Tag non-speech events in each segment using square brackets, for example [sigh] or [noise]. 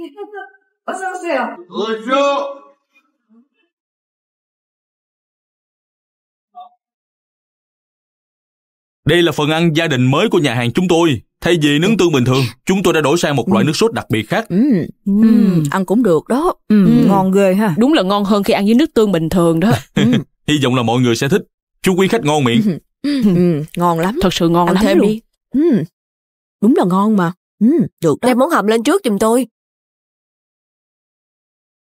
[laughs] 어서 오세요. Đây là phần ăn gia đình mới của nhà hàng chúng tôi. Thay vì nướng tương bình thường, chúng tôi đã đổi sang một loại ừ. nước sốt đặc biệt khác. Ừ. ừ, ừ, ăn cũng được đó. Ừ, ừ. Ngon ghê ha. Đúng là ngon hơn khi ăn với nước tương bình thường đó. [laughs] Ừ. Hy vọng là mọi người sẽ thích. chú quý khách ngon miệng. Ừ, ngon lắm. Thật sự ngon ăn lắm thêm luôn. đi. Ừ, đúng là ngon mà. Ừ, được đó. Đem món hầm lên trước giùm tôi.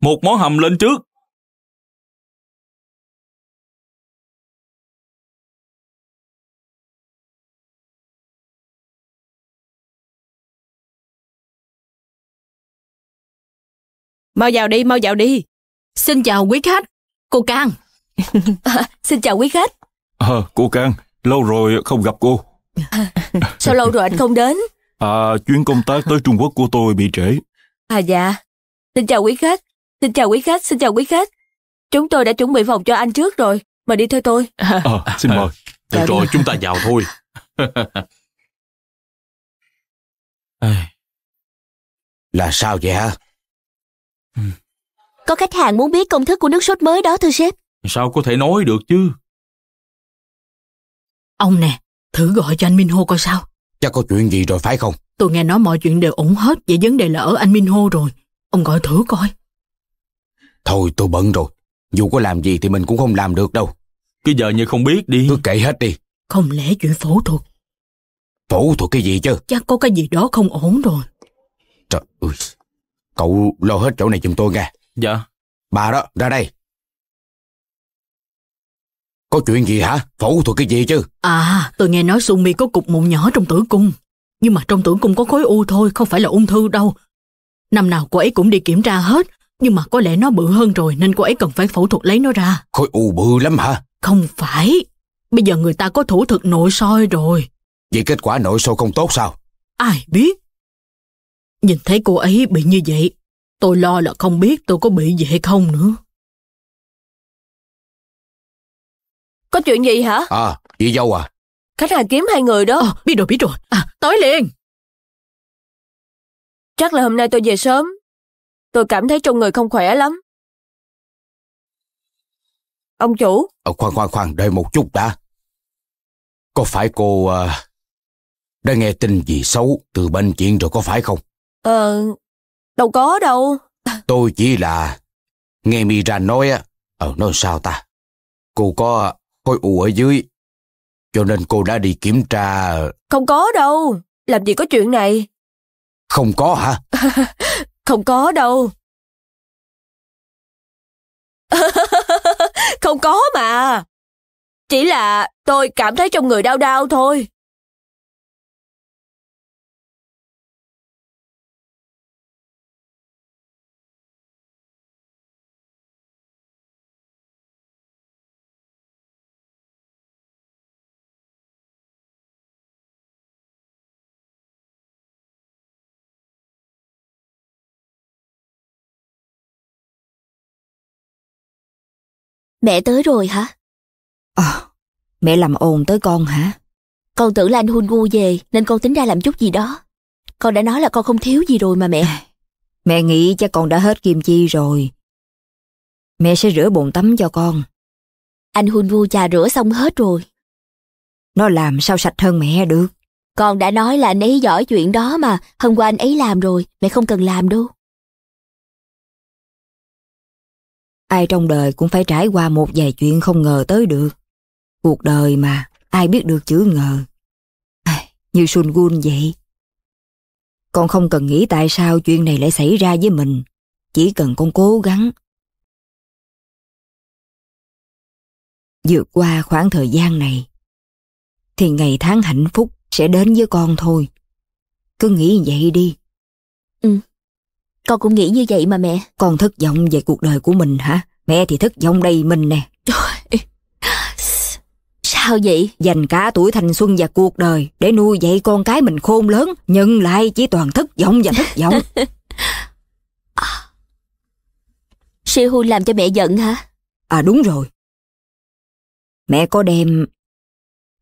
Một món hầm lên trước. Mau vào đi, mau vào đi. Xin chào quý khách, cô Cang. à, [laughs] xin chào quý khách. À, cô Cang, lâu rồi không gặp cô. [laughs] Sao lâu rồi anh không đến? À, chuyến công tác tới Trung Quốc của tôi bị trễ. À dạ. Xin chào quý khách, Xin chào quý khách, xin chào quý khách. Chúng tôi đã chuẩn bị phòng cho anh trước rồi, mời đi theo tôi. À, xin mời. [laughs] Được rồi, chúng ta vào thôi. [laughs] Là sao vậy hả? Ừ. Có khách hàng muốn biết công thức của nước sốt mới đó thưa sếp. Sao có thể nói được chứ? Ông nè, thử gọi cho anh Minh Minho coi sao. Chắc có chuyện gì rồi phải không? Tôi nghe nói mọi chuyện đều ổn hết, vậy vấn đề là ở anh Minh Minho rồi. Ông gọi thử coi. Thôi tôi bận rồi, dù có làm gì thì mình cũng không làm được đâu. cái giờ như không biết đi. Cứ kể hết đi. Không lẽ chuyện phẫu thuật? Phẫu thuật cái gì chứ? Chắc có cái gì đó không ổn rồi. Trời ơi, cậu lo hết chỗ này giùm tôi nghe. Dạ. Bà đó, ra đây. Có chuyện gì hả? Phẫu thuật cái gì chứ? À, tôi nghe nói Sumi có cục mụn nhỏ trong tử cung. Nhưng mà trong tử cung có khối u thôi, không phải là ung thư đâu. Năm nào cô ấy cũng đi kiểm tra hết, nhưng mà có lẽ nó bự hơn rồi nên cô ấy cần phải phẫu thuật lấy nó ra. Khối u bự lắm hả? Không phải. Bây giờ người ta có thủ thuật nội soi rồi. Vậy kết quả nội soi không tốt sao? Ai biết. Nhìn thấy cô ấy bị như vậy, tôi lo là không biết tôi có bị gì hay không nữa. Có chuyện gì hả? À, chị dâu à. Khách hàng kiếm hai người đó. À, biết rồi, biết rồi. À, tối liền. Chắc là hôm nay tôi về sớm, Tôi cảm thấy trong người không khỏe lắm. Ông chủ. À, khoan khoan khoan, đợi một chút đã. Có phải cô à, đã nghe tin gì xấu từ bên viện rồi có phải không? Ờ, đâu có đâu. Tôi chỉ là nghe Mira nói á, ờ nói sao ta? Cô có khối u ở dưới, cho nên cô đã đi kiểm tra. Ờ. Không có đâu, làm gì có chuyện này. Không có hả? [laughs] Không có đâu. [laughs] không có mà. Chỉ là tôi cảm thấy trong người đau đau thôi. Mẹ tới rồi hả? À, mẹ làm ồn tới con hả? Con tưởng là anh Hun Gu về nên con tính ra làm chút gì đó. Con đã nói là con không thiếu gì rồi mà mẹ. [sighs] mẹ nghĩ chắc con đã hết kim chi rồi. Mẹ sẽ rửa bồn tắm cho con. Anh Hun Gu trà rửa xong hết rồi. Nó làm sao sạch hơn mẹ được. Con đã nói là anh ấy giỏi chuyện đó mà. Hôm qua anh ấy làm rồi, mẹ không cần làm đâu. Ai trong đời cũng phải trải qua một vài chuyện không ngờ tới được. Cuộc đời mà, ai biết được chữ ngờ. À, như Sun Gun vậy. Con không cần nghĩ tại sao chuyện này lại xảy ra với mình. Chỉ cần con cố gắng. Vượt qua khoảng thời gian này, thì ngày tháng hạnh phúc sẽ đến với con thôi. Cứ nghĩ vậy đi. Con cũng nghĩ như vậy mà mẹ. Con thất vọng về cuộc đời của mình hả? Mẹ thì thất vọng đây mình nè. Trời Sao vậy? Dành cả tuổi thanh xuân và cuộc đời để nuôi dạy con cái mình khôn lớn, nhưng lại chỉ toàn thất vọng và thất vọng. [laughs] À. Siêu Hun làm cho mẹ giận hả? À đúng rồi. Mẹ có đem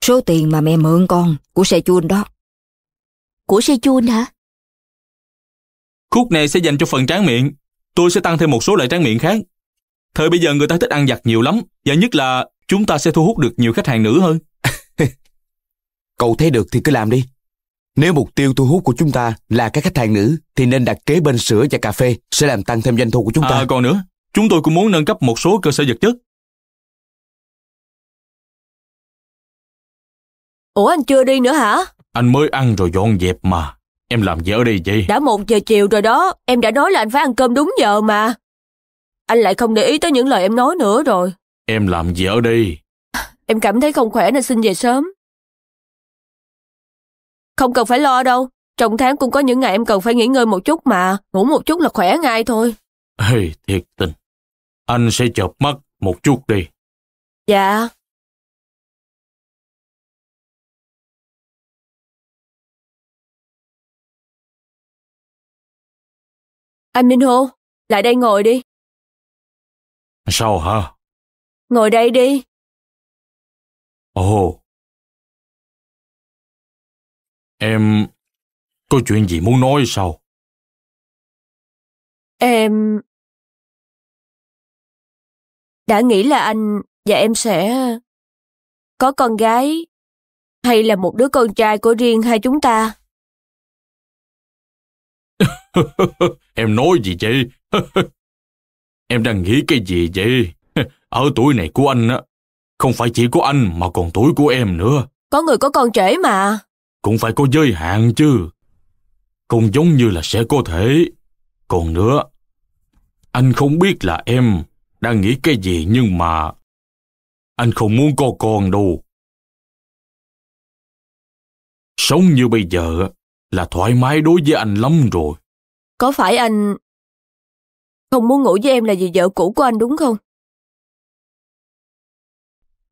số tiền mà mẹ mượn con của Se Chun đó. Của Se Chun hả? Khúc này sẽ dành cho phần tráng miệng. Tôi sẽ tăng thêm một số loại tráng miệng khác. Thời bây giờ người ta thích ăn giặt nhiều lắm, và nhất là chúng ta sẽ thu hút được nhiều khách hàng nữ hơn. [laughs] Cậu thấy được thì cứ làm đi. Nếu mục tiêu thu hút của chúng ta là các khách hàng nữ, thì nên đặt kế bên sữa và cà phê sẽ làm tăng thêm doanh thu của chúng ta. À, còn nữa, chúng tôi cũng muốn nâng cấp một số cơ sở vật chất. Ủa anh chưa đi nữa hả? Anh mới ăn rồi dọn dẹp mà. Em làm gì ở đây vậy? Đã một giờ chiều rồi đó, em đã nói là anh phải ăn cơm đúng giờ mà. Anh lại không để ý tới những lời em nói nữa rồi. Em làm gì ở đây? Em cảm thấy không khỏe nên xin về sớm. Không cần phải lo đâu, trong tháng cũng có những ngày em cần phải nghỉ ngơi một chút mà, ngủ một chút là khỏe ngay thôi. Ê, thiệt tình, anh sẽ chợp mắt một chút đi. Dạ. Anh Minh Hô, lại đây ngồi đi. Sao hả? Ngồi đây đi. Ồ. Em có chuyện gì muốn nói sao? Em... Đã nghĩ là anh và em sẽ có con gái hay là một đứa con trai của riêng hai chúng ta? [laughs] em nói gì vậy? [laughs] em đang nghĩ cái gì vậy? [laughs] Ở tuổi này của anh á, không phải chỉ có anh mà còn tuổi của em nữa. Có người có con trễ mà. Cũng phải có giới hạn chứ. Không giống như là sẽ có thể. Còn nữa, anh không biết là em đang nghĩ cái gì nhưng mà anh không muốn có con đâu. Sống như bây giờ là thoải mái đối với anh lắm rồi. Có phải anh không muốn ngủ với em là vì vợ cũ của anh đúng không?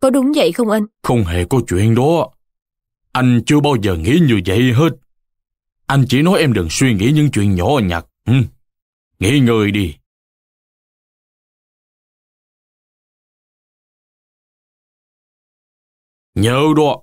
Có đúng vậy không anh? Không hề có chuyện đó. Anh chưa bao giờ nghĩ như vậy hết. Anh chỉ nói em đừng suy nghĩ những chuyện nhỏ nhặt. Ừ. Nghỉ ngơi đi. Nhớ đó,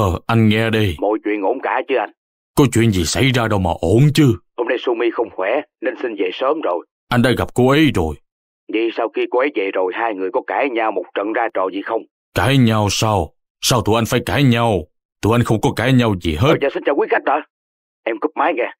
Ờ, anh nghe đi. Mọi chuyện ổn cả chứ anh? Có chuyện gì xảy ra đâu mà ổn chứ. Hôm nay Sumi không khỏe, nên xin về sớm rồi. Anh đã gặp cô ấy rồi. Vậy sau khi cô ấy về rồi hai người có cãi nhau một trận ra trò gì không? Cãi nhau sao? Sao tụi anh phải cãi nhau? Tụi anh không có cãi nhau gì hết. Ờ, giờ dạ, xin chào quý khách ạ. Em cúp máy kìa.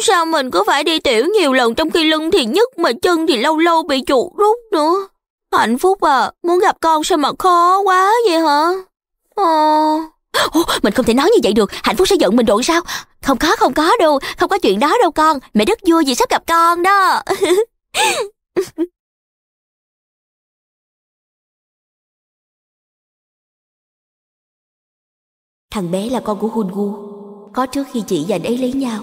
Sao mình cứ phải đi tiểu nhiều lần trong khi lưng thì nhức mà chân thì lâu lâu bị chuột rút nữa. Hạnh phúc à, muốn gặp con sao mà khó quá vậy hả? Ờ... Ồ, mình không thể nói như vậy được, hạnh phúc sẽ giận mình rồi sao? Không có, không có đâu, không có chuyện đó đâu con, mẹ rất vui vì sắp gặp con đó. [laughs] Thằng bé là con của Hun Gu, có trước khi chị và anh ấy lấy nhau.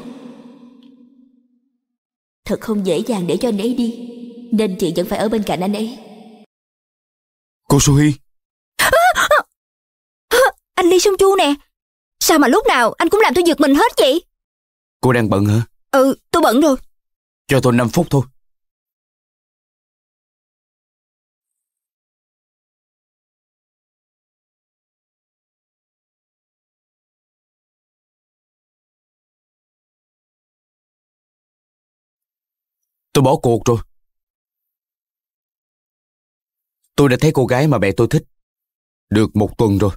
Thật không dễ dàng để cho anh ấy đi Nên chị vẫn phải ở bên cạnh anh ấy Cô Suhi à, Anh ly sông Chu nè Sao mà lúc nào anh cũng làm tôi giật mình hết vậy Cô đang bận hả Ừ tôi bận rồi Cho tôi 5 phút thôi Tôi bỏ cuộc rồi. Tôi đã thấy cô gái mà mẹ tôi thích. Được một tuần rồi.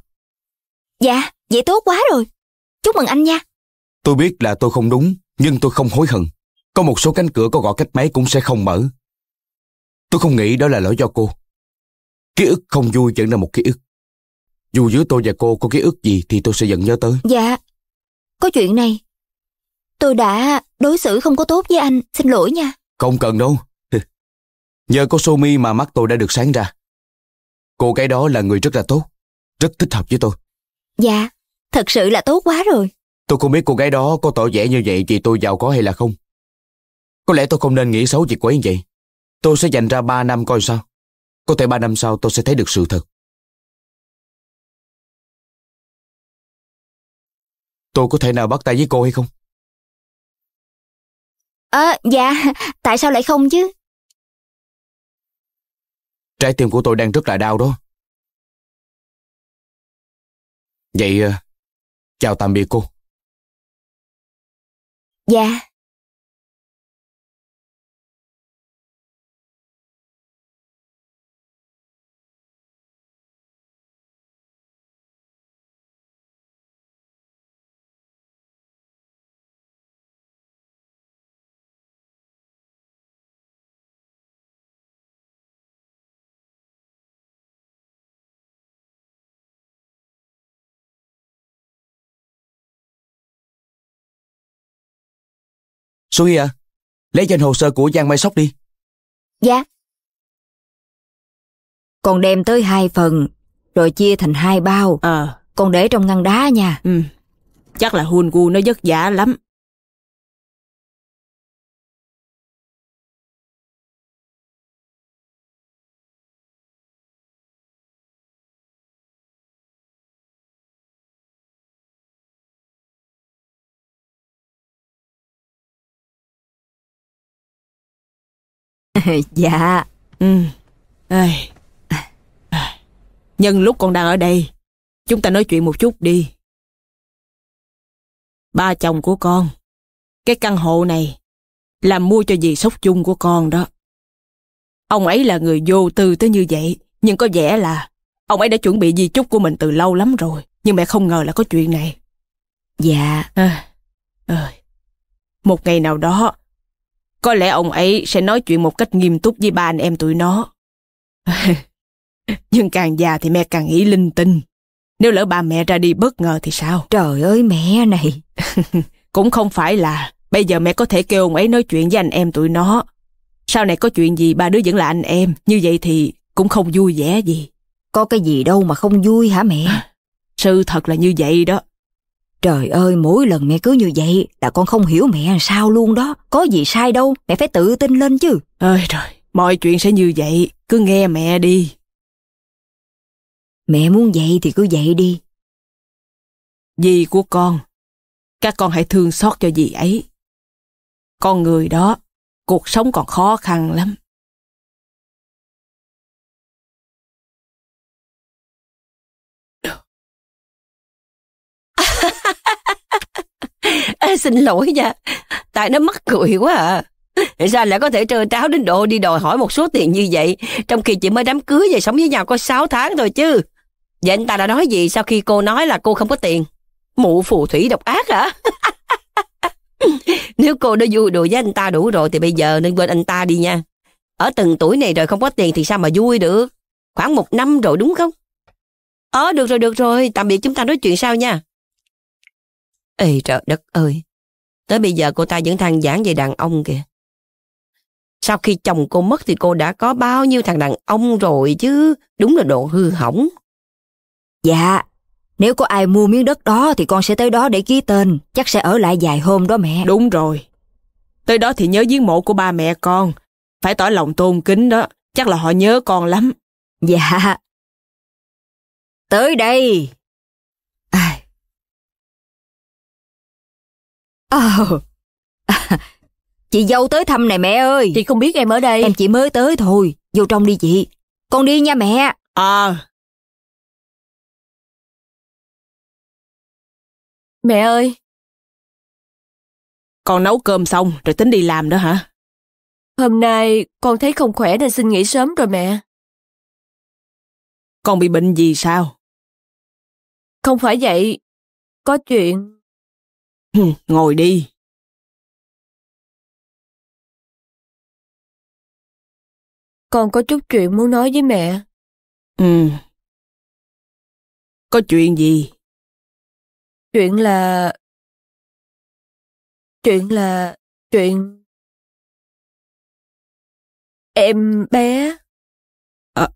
Dạ, vậy tốt quá rồi. Chúc mừng anh nha. Tôi biết là tôi không đúng, nhưng tôi không hối hận. Có một số cánh cửa có gõ cách mấy cũng sẽ không mở. Tôi không nghĩ đó là lỗi do cô. Ký ức không vui vẫn là một ký ức. Dù giữa tôi và cô có ký ức gì thì tôi sẽ vẫn nhớ tới. Dạ, có chuyện này. Tôi đã đối xử không có tốt với anh, xin lỗi nha. Không cần đâu. [laughs] Nhờ có Somi mà mắt tôi đã được sáng ra. Cô gái đó là người rất là tốt, rất thích hợp với tôi. Dạ, thật sự là tốt quá rồi. Tôi không biết cô gái đó có tỏ vẻ như vậy vì tôi giàu có hay là không. Có lẽ tôi không nên nghĩ xấu về cô ấy như vậy. Tôi sẽ dành ra 3 năm coi sao. Có thể 3 năm sau tôi sẽ thấy được sự thật. Tôi có thể nào bắt tay với cô hay không? Ờ, à, dạ, [laughs] tại sao lại không chứ? Trái tim của tôi đang rất là đau đó. Vậy, ờ, chào tạm biệt cô. Dạ. Xuân à, lấy trên hồ sơ của Giang Mai Sóc đi. Dạ. Con đem tới hai phần, rồi chia thành hai bao. Ờ. À. Con để trong ngăn đá nha. Ừ. Chắc là Hun Gu nó vất vả lắm. [laughs] dạ. Ừ. Ê. Nhân lúc con đang ở đây, chúng ta nói chuyện một chút đi. Ba chồng của con, cái căn hộ này là mua cho dì sóc chung của con đó. Ông ấy là người vô tư tới như vậy, nhưng có vẻ là ông ấy đã chuẩn bị di chúc của mình từ lâu lắm rồi, nhưng mẹ không ngờ là có chuyện này. Dạ. À, ơi. Một ngày nào đó, có lẽ ông ấy sẽ nói chuyện một cách nghiêm túc với ba anh em tụi nó. [laughs] Nhưng càng già thì mẹ càng nghĩ linh tinh. Nếu lỡ ba mẹ ra đi bất ngờ thì sao? Trời ơi mẹ này. [laughs] Cũng không phải là bây giờ mẹ có thể kêu ông ấy nói chuyện với anh em tụi nó. Sau này có chuyện gì ba đứa vẫn là anh em, như vậy thì cũng không vui vẻ gì. Có cái gì đâu mà không vui hả mẹ? Sự thật là như vậy đó. Trời ơi, mỗi lần mẹ cứ như vậy là con không hiểu mẹ làm sao luôn đó. Có gì sai đâu, mẹ phải tự tin lên chứ. Ơi trời, mọi chuyện sẽ như vậy, cứ nghe mẹ đi. Mẹ muốn vậy thì cứ vậy đi. Dì của con, các con hãy thương xót cho dì ấy. Con người đó, cuộc sống còn khó khăn lắm. [laughs] xin lỗi nha, tại nó mắc cười quá à. Sao lại có thể trơ tráo đến độ đi đòi hỏi một số tiền như vậy, trong khi chị mới đám cưới và sống với nhau có 6 tháng thôi chứ. Vậy anh ta đã nói gì sau khi cô nói là cô không có tiền? Mụ phù thủy độc ác hả? [laughs] Nếu cô đã vui đùa với anh ta đủ rồi thì bây giờ nên quên anh ta đi nha. Ở từng tuổi này rồi không có tiền thì sao mà vui được? Khoảng một năm rồi đúng không? Ờ được rồi được rồi, tạm biệt chúng ta nói chuyện sau nha. Ê trời đất ơi, tới bây giờ cô ta vẫn than giảng về đàn ông kìa. Sau khi chồng cô mất thì cô đã có bao nhiêu thằng đàn ông rồi chứ, đúng là đồ hư hỏng. Dạ, nếu có ai mua miếng đất đó thì con sẽ tới đó để ký tên, chắc sẽ ở lại vài hôm đó mẹ. Đúng rồi, tới đó thì nhớ giếng mộ của ba mẹ con, phải tỏ lòng tôn kính đó, chắc là họ nhớ con lắm. Dạ. Tới đây. Ờ, à, [laughs] chị dâu tới thăm này mẹ ơi. Chị không biết em ở đây. Em chỉ mới tới thôi, vô trong đi chị. Con đi nha mẹ. Ờ. À. Mẹ ơi. Con nấu cơm xong rồi tính đi làm đó hả? Hôm nay con thấy không khỏe nên xin nghỉ sớm rồi mẹ. Con bị bệnh gì sao? Không phải vậy, có chuyện Ngồi đi. Con có chút chuyện muốn nói với mẹ. Ừ. Có chuyện gì? Chuyện là... Chuyện là... Chuyện... Em bé... À...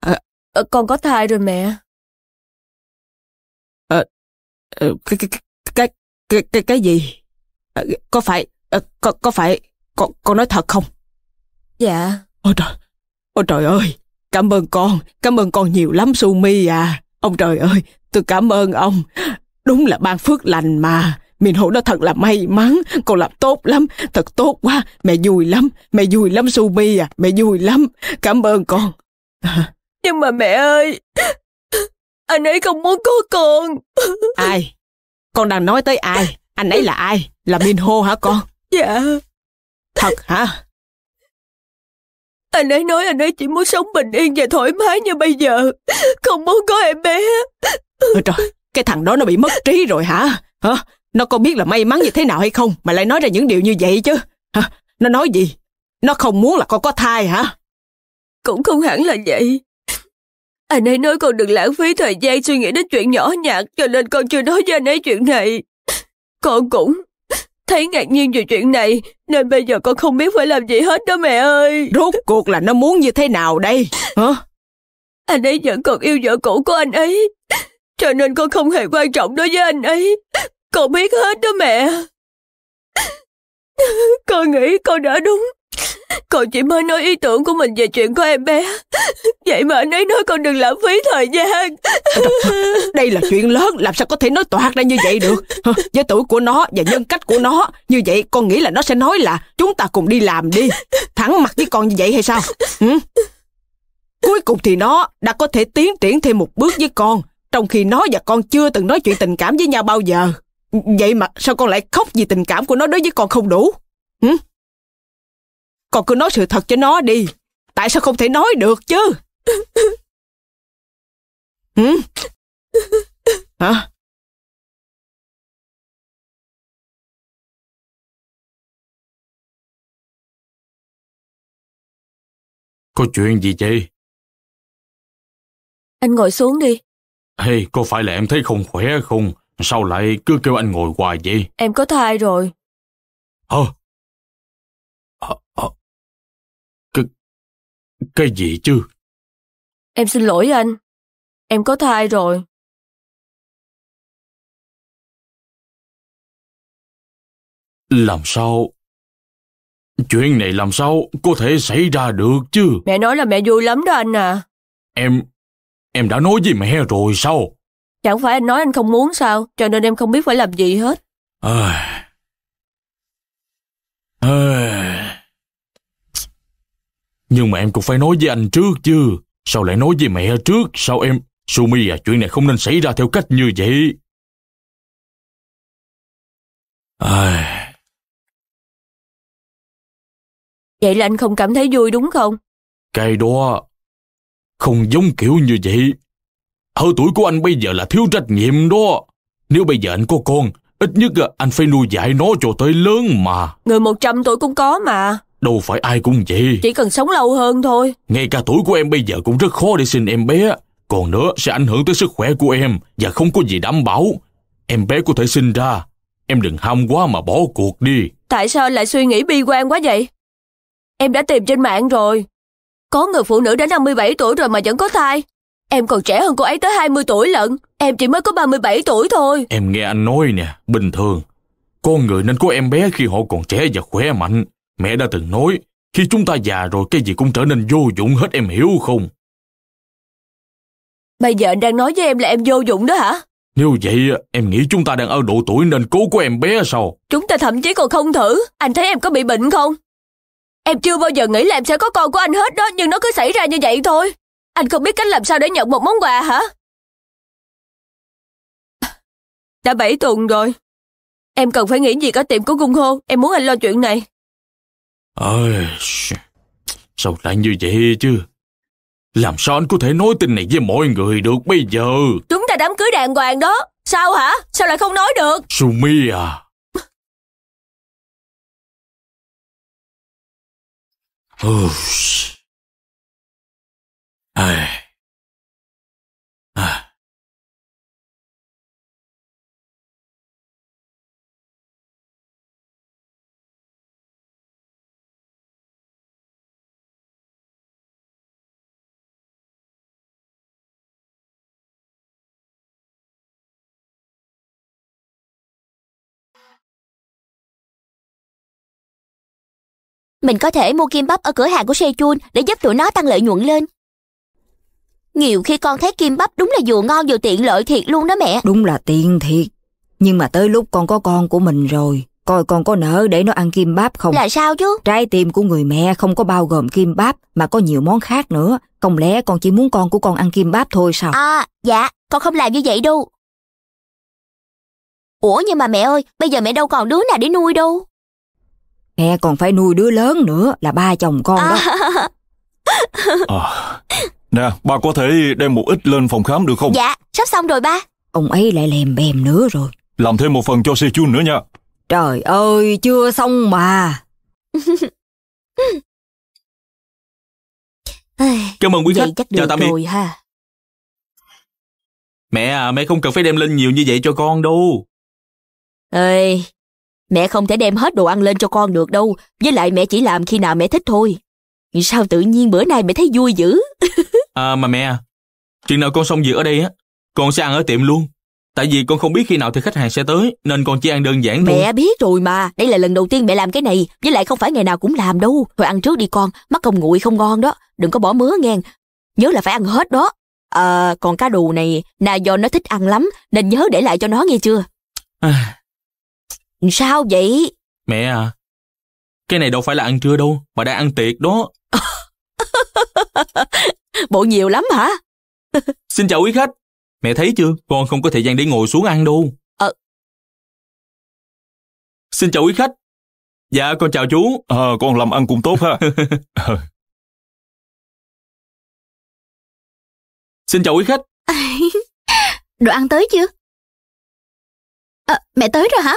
À... Ờ, con có thai rồi mẹ. Ờ, cái cái cái cái cái cái gì ờ, có phải ờ, có có phải con con nói thật không dạ ôi trời ôi trời ơi cảm ơn con cảm ơn con nhiều lắm sumi à ông trời ơi tôi cảm ơn ông đúng là ban phước lành mà Miền Hữu đó thật là may mắn, con làm tốt lắm, thật tốt quá, mẹ vui lắm, mẹ vui lắm Sumi à, mẹ vui lắm, cảm ơn con. Nhưng mà mẹ ơi, anh ấy không muốn có con [laughs] Ai? Con đang nói tới ai? Anh ấy là ai? Là Minh Hô hả con? Dạ Thật hả? Anh ấy nói anh ấy chỉ muốn sống bình yên và thoải mái như bây giờ Không muốn có em bé Ôi trời, cái thằng đó nó bị mất trí rồi hả? Hả? Nó có biết là may mắn như thế nào hay không mà lại nói ra những điều như vậy chứ? Hả? Nó nói gì? Nó không muốn là con có thai hả? Cũng không hẳn là vậy anh ấy nói con đừng lãng phí thời gian suy nghĩ đến chuyện nhỏ nhặt cho nên con chưa nói với anh ấy chuyện này. Con cũng thấy ngạc nhiên về chuyện này nên bây giờ con không biết phải làm gì hết đó mẹ ơi. Rốt cuộc là nó muốn như thế nào đây? Hả? Anh ấy vẫn còn yêu vợ cũ của anh ấy cho nên con không hề quan trọng đối với anh ấy. Con biết hết đó mẹ. Con nghĩ con đã đúng con chỉ mới nói ý tưởng của mình về chuyện của em bé [laughs] Vậy mà anh ấy nói con đừng lãng phí thời gian [laughs] Đây là chuyện lớn Làm sao có thể nói toạc ra như vậy được Với tuổi của nó và nhân cách của nó Như vậy con nghĩ là nó sẽ nói là Chúng ta cùng đi làm đi Thẳng mặt với con như vậy hay sao ừ? Cuối cùng thì nó đã có thể tiến triển thêm một bước với con Trong khi nó và con chưa từng nói chuyện tình cảm với nhau bao giờ Vậy mà sao con lại khóc vì tình cảm của nó đối với con không đủ? Ừ? Con cứ nói sự thật cho nó đi. Tại sao không thể nói được chứ? Ừ? [laughs] Hả? Có chuyện gì vậy? Anh ngồi xuống đi. Hey, có phải là em thấy không khỏe không? Sao lại cứ kêu anh ngồi hoài vậy? Em có thai rồi. Hả? cái gì chứ? Em xin lỗi anh. Em có thai rồi. Làm sao? Chuyện này làm sao có thể xảy ra được chứ? Mẹ nói là mẹ vui lắm đó anh à. Em... em đã nói với mẹ rồi sao? Chẳng phải anh nói anh không muốn sao, cho nên em không biết phải làm gì hết. À... À... Nhưng mà em cũng phải nói với anh trước chứ. Sao lại nói với mẹ trước? Sao em... Sumi à, chuyện này không nên xảy ra theo cách như vậy. À... Vậy là anh không cảm thấy vui đúng không? Cái đó... Không giống kiểu như vậy. Ở tuổi của anh bây giờ là thiếu trách nhiệm đó. Nếu bây giờ anh có con, ít nhất à, anh phải nuôi dạy nó cho tới lớn mà. Người 100 tuổi cũng có mà. Đâu phải ai cũng vậy. Chỉ cần sống lâu hơn thôi. Ngay cả tuổi của em bây giờ cũng rất khó để sinh em bé. Còn nữa sẽ ảnh hưởng tới sức khỏe của em và không có gì đảm bảo. Em bé có thể sinh ra. Em đừng ham quá mà bỏ cuộc đi. Tại sao lại suy nghĩ bi quan quá vậy? Em đã tìm trên mạng rồi. Có người phụ nữ đã 57 tuổi rồi mà vẫn có thai. Em còn trẻ hơn cô ấy tới 20 tuổi lận. Em chỉ mới có 37 tuổi thôi. Em nghe anh nói nè, bình thường. Con người nên có em bé khi họ còn trẻ và khỏe mạnh. Mẹ đã từng nói, khi chúng ta già rồi cái gì cũng trở nên vô dụng hết em hiểu không? Bây giờ anh đang nói với em là em vô dụng đó hả? Nếu vậy, em nghĩ chúng ta đang ở độ tuổi nên cố của em bé sao? Chúng ta thậm chí còn không thử. Anh thấy em có bị bệnh không? Em chưa bao giờ nghĩ là em sẽ có con của anh hết đó, nhưng nó cứ xảy ra như vậy thôi. Anh không biết cách làm sao để nhận một món quà hả? Đã 7 tuần rồi. Em cần phải nghĩ gì ở tiệm của Gung Hô. Em muốn anh lo chuyện này. Ôi, sao lại như vậy chứ? Làm sao anh có thể nói tin này với mọi người được bây giờ? Chúng ta đám cưới đàng hoàng đó. Sao hả? Sao lại không nói được? Sumi à. Oh. Ai... Mình có thể mua kim bắp ở cửa hàng của Sejun để giúp tụi nó tăng lợi nhuận lên. Nhiều khi con thấy kim bắp đúng là vừa ngon vừa tiện lợi thiệt luôn đó mẹ. Đúng là tiện thiệt. Nhưng mà tới lúc con có con của mình rồi, coi con có nỡ để nó ăn kim bắp không? Là sao chứ? Trái tim của người mẹ không có bao gồm kim bắp mà có nhiều món khác nữa. Không lẽ con chỉ muốn con của con ăn kim bắp thôi sao? À, dạ, con không làm như vậy đâu. Ủa nhưng mà mẹ ơi, bây giờ mẹ đâu còn đứa nào để nuôi đâu. He còn phải nuôi đứa lớn nữa là ba chồng con đó. [laughs] À, nè, ba có thể đem một ít lên phòng khám được không? Dạ, sắp xong rồi ba. Ông ấy lại lèm bèm nữa rồi. Làm thêm một phần cho xe chun nữa nha. Trời ơi, chưa xong mà. [laughs] Cảm ơn quý khách, chào tạm biệt. Rồi ha. Mẹ à, mẹ không cần phải đem lên nhiều như vậy cho con đâu. Ê, Mẹ không thể đem hết đồ ăn lên cho con được đâu, với lại mẹ chỉ làm khi nào mẹ thích thôi. Sao tự nhiên bữa nay mẹ thấy vui dữ? [laughs] à mà mẹ, à, chuyện nào con xong việc ở đây á, con sẽ ăn ở tiệm luôn. Tại vì con không biết khi nào thì khách hàng sẽ tới, nên con chỉ ăn đơn giản thôi. Mẹ biết rồi mà, đây là lần đầu tiên mẹ làm cái này, với lại không phải ngày nào cũng làm đâu. Thôi ăn trước đi con, mắt công nguội không ngon đó, đừng có bỏ mứa nghe. Nhớ là phải ăn hết đó. À, còn cá đù này, nà do nó thích ăn lắm, nên nhớ để lại cho nó nghe chưa? À, Sao vậy? Mẹ à, cái này đâu phải là ăn trưa đâu, mà đang ăn tiệc đó. [laughs] Bộ nhiều lắm hả? [laughs] Xin chào quý khách. Mẹ thấy chưa, con không có thời gian để ngồi xuống ăn đâu. Ờ. Xin chào quý khách. Dạ, con chào chú. à, con làm ăn cũng tốt ha. [laughs] Xin chào quý khách. Đồ ăn tới chưa? À, mẹ tới rồi hả?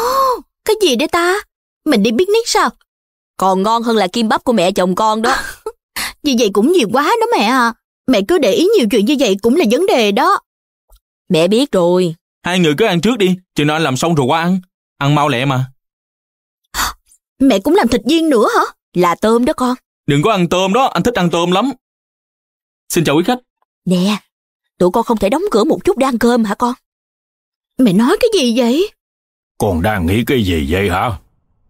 oh, cái gì đấy ta? Mình đi picnic sao? Còn ngon hơn là kim bắp của mẹ chồng con đó. như [laughs] vậy cũng nhiều quá đó mẹ à. Mẹ cứ để ý nhiều chuyện như vậy cũng là vấn đề đó. Mẹ biết rồi. Hai người cứ ăn trước đi, chừng nào anh làm xong rồi qua ăn. Ăn mau lẹ mà. Mẹ cũng làm thịt viên nữa hả? Là tôm đó con. Đừng có ăn tôm đó, anh thích ăn tôm lắm. Xin chào quý khách. Nè, tụi con không thể đóng cửa một chút để ăn cơm hả con? Mẹ nói cái gì vậy? Còn đang nghĩ cái gì vậy hả?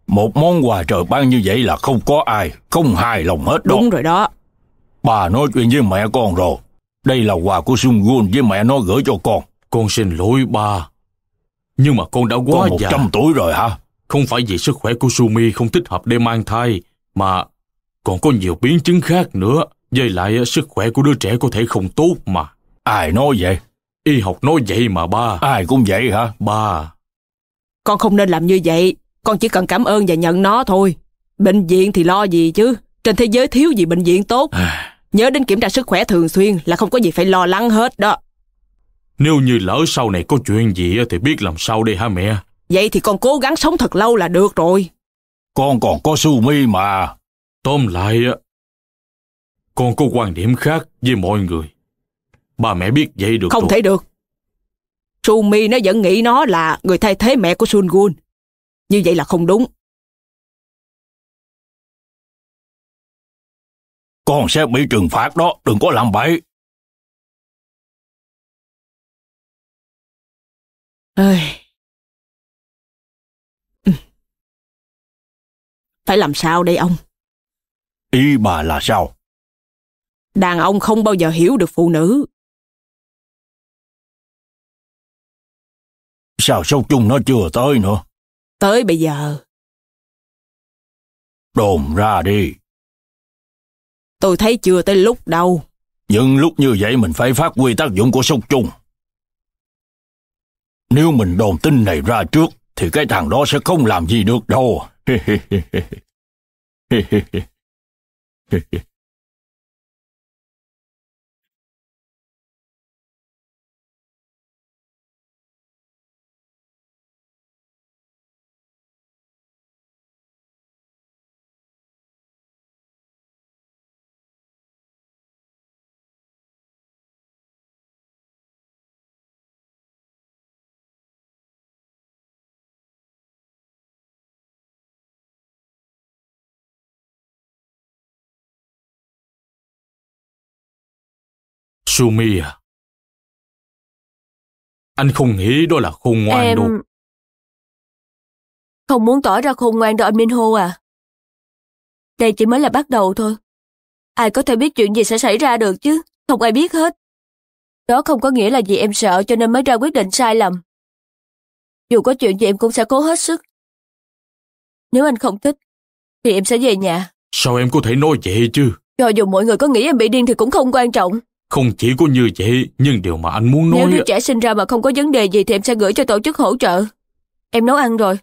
Một món quà trời ban như vậy là không có ai, không hài lòng hết đâu. Đúng rồi đó. Bà nói chuyện với mẹ con rồi. Đây là quà của Sung Gun với mẹ nó gửi cho con. Con xin lỗi ba. Nhưng mà con đã quá con 100 già. 100 tuổi rồi hả? Không phải vì sức khỏe của Sumi không thích hợp để mang thai, mà còn có nhiều biến chứng khác nữa. Với lại ờ, sức khỏe của đứa trẻ có thể không tốt mà. Ai nói vậy? Y học nói vậy mà ba. Ai cũng vậy hả? Ba. Con không nên làm như vậy. Con chỉ cần cảm ơn và nhận nó thôi. Bệnh viện thì lo gì chứ. Trên thế giới thiếu gì bệnh viện tốt. À. Nhớ đến kiểm tra sức khỏe thường xuyên là không có gì phải lo lắng hết đó. Nếu như lỡ sau này có chuyện gì thì biết làm sao đây hả mẹ? Vậy thì con cố gắng sống thật lâu là được rồi. Con còn có su mi mà. Tóm lại, con có quan điểm khác với mọi người. Ba mẹ biết vậy được Không tôi. thể được. Sumi nó vẫn nghĩ nó là người thay thế mẹ của Sungun. Như vậy là không đúng. Con sẽ bị trừng phạt đó, đừng có làm bậy. Ơi. Ừ. Phải làm sao đây ông? Ý bà là sao? Đàn ông không bao giờ hiểu được phụ nữ. Sao sâu chung nó chưa tới nữa? Tới bây giờ. Đồn ra đi. Tôi thấy chưa tới lúc đâu. Nhưng lúc như vậy mình phải phát huy tác dụng của sông chung. Nếu mình đồn tin này ra trước, thì cái thằng đó sẽ không làm gì được đâu. [laughs] [laughs] Sumi à? Anh không nghĩ đó là khôn ngoan em... đâu. Không muốn tỏ ra khôn ngoan đâu anh Minh Hô à. Đây chỉ mới là bắt đầu thôi. Ai có thể biết chuyện gì sẽ xảy ra được chứ, không ai biết hết. Đó không có nghĩa là vì em sợ cho nên mới ra quyết định sai lầm. Dù có chuyện gì em cũng sẽ cố hết sức. Nếu anh không thích, thì em sẽ về nhà. Sao em có thể nói vậy chứ? Cho dù mọi người có nghĩ em bị điên thì cũng không quan trọng. Không chỉ có như vậy, nhưng điều mà anh muốn nói... Nếu đứa trẻ sinh ra mà không có vấn đề gì thì em sẽ gửi cho tổ chức hỗ trợ. Em nấu ăn rồi.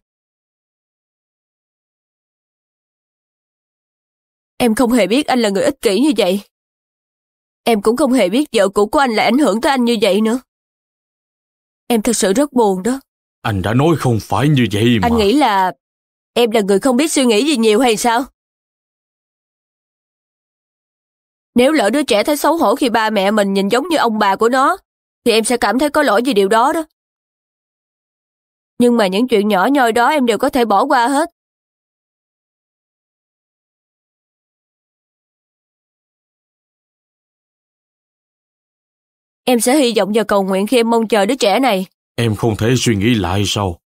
Em không hề biết anh là người ích kỷ như vậy. Em cũng không hề biết vợ cũ của anh lại ảnh hưởng tới anh như vậy nữa. Em thật sự rất buồn đó. Anh đã nói không phải như vậy mà. Anh nghĩ là em là người không biết suy nghĩ gì nhiều hay sao? Nếu lỡ đứa trẻ thấy xấu hổ khi ba mẹ mình nhìn giống như ông bà của nó, thì em sẽ cảm thấy có lỗi vì điều đó đó. Nhưng mà những chuyện nhỏ nhoi đó em đều có thể bỏ qua hết. Em sẽ hy vọng và cầu nguyện khi em mong chờ đứa trẻ này. Em không thể suy nghĩ lại sao?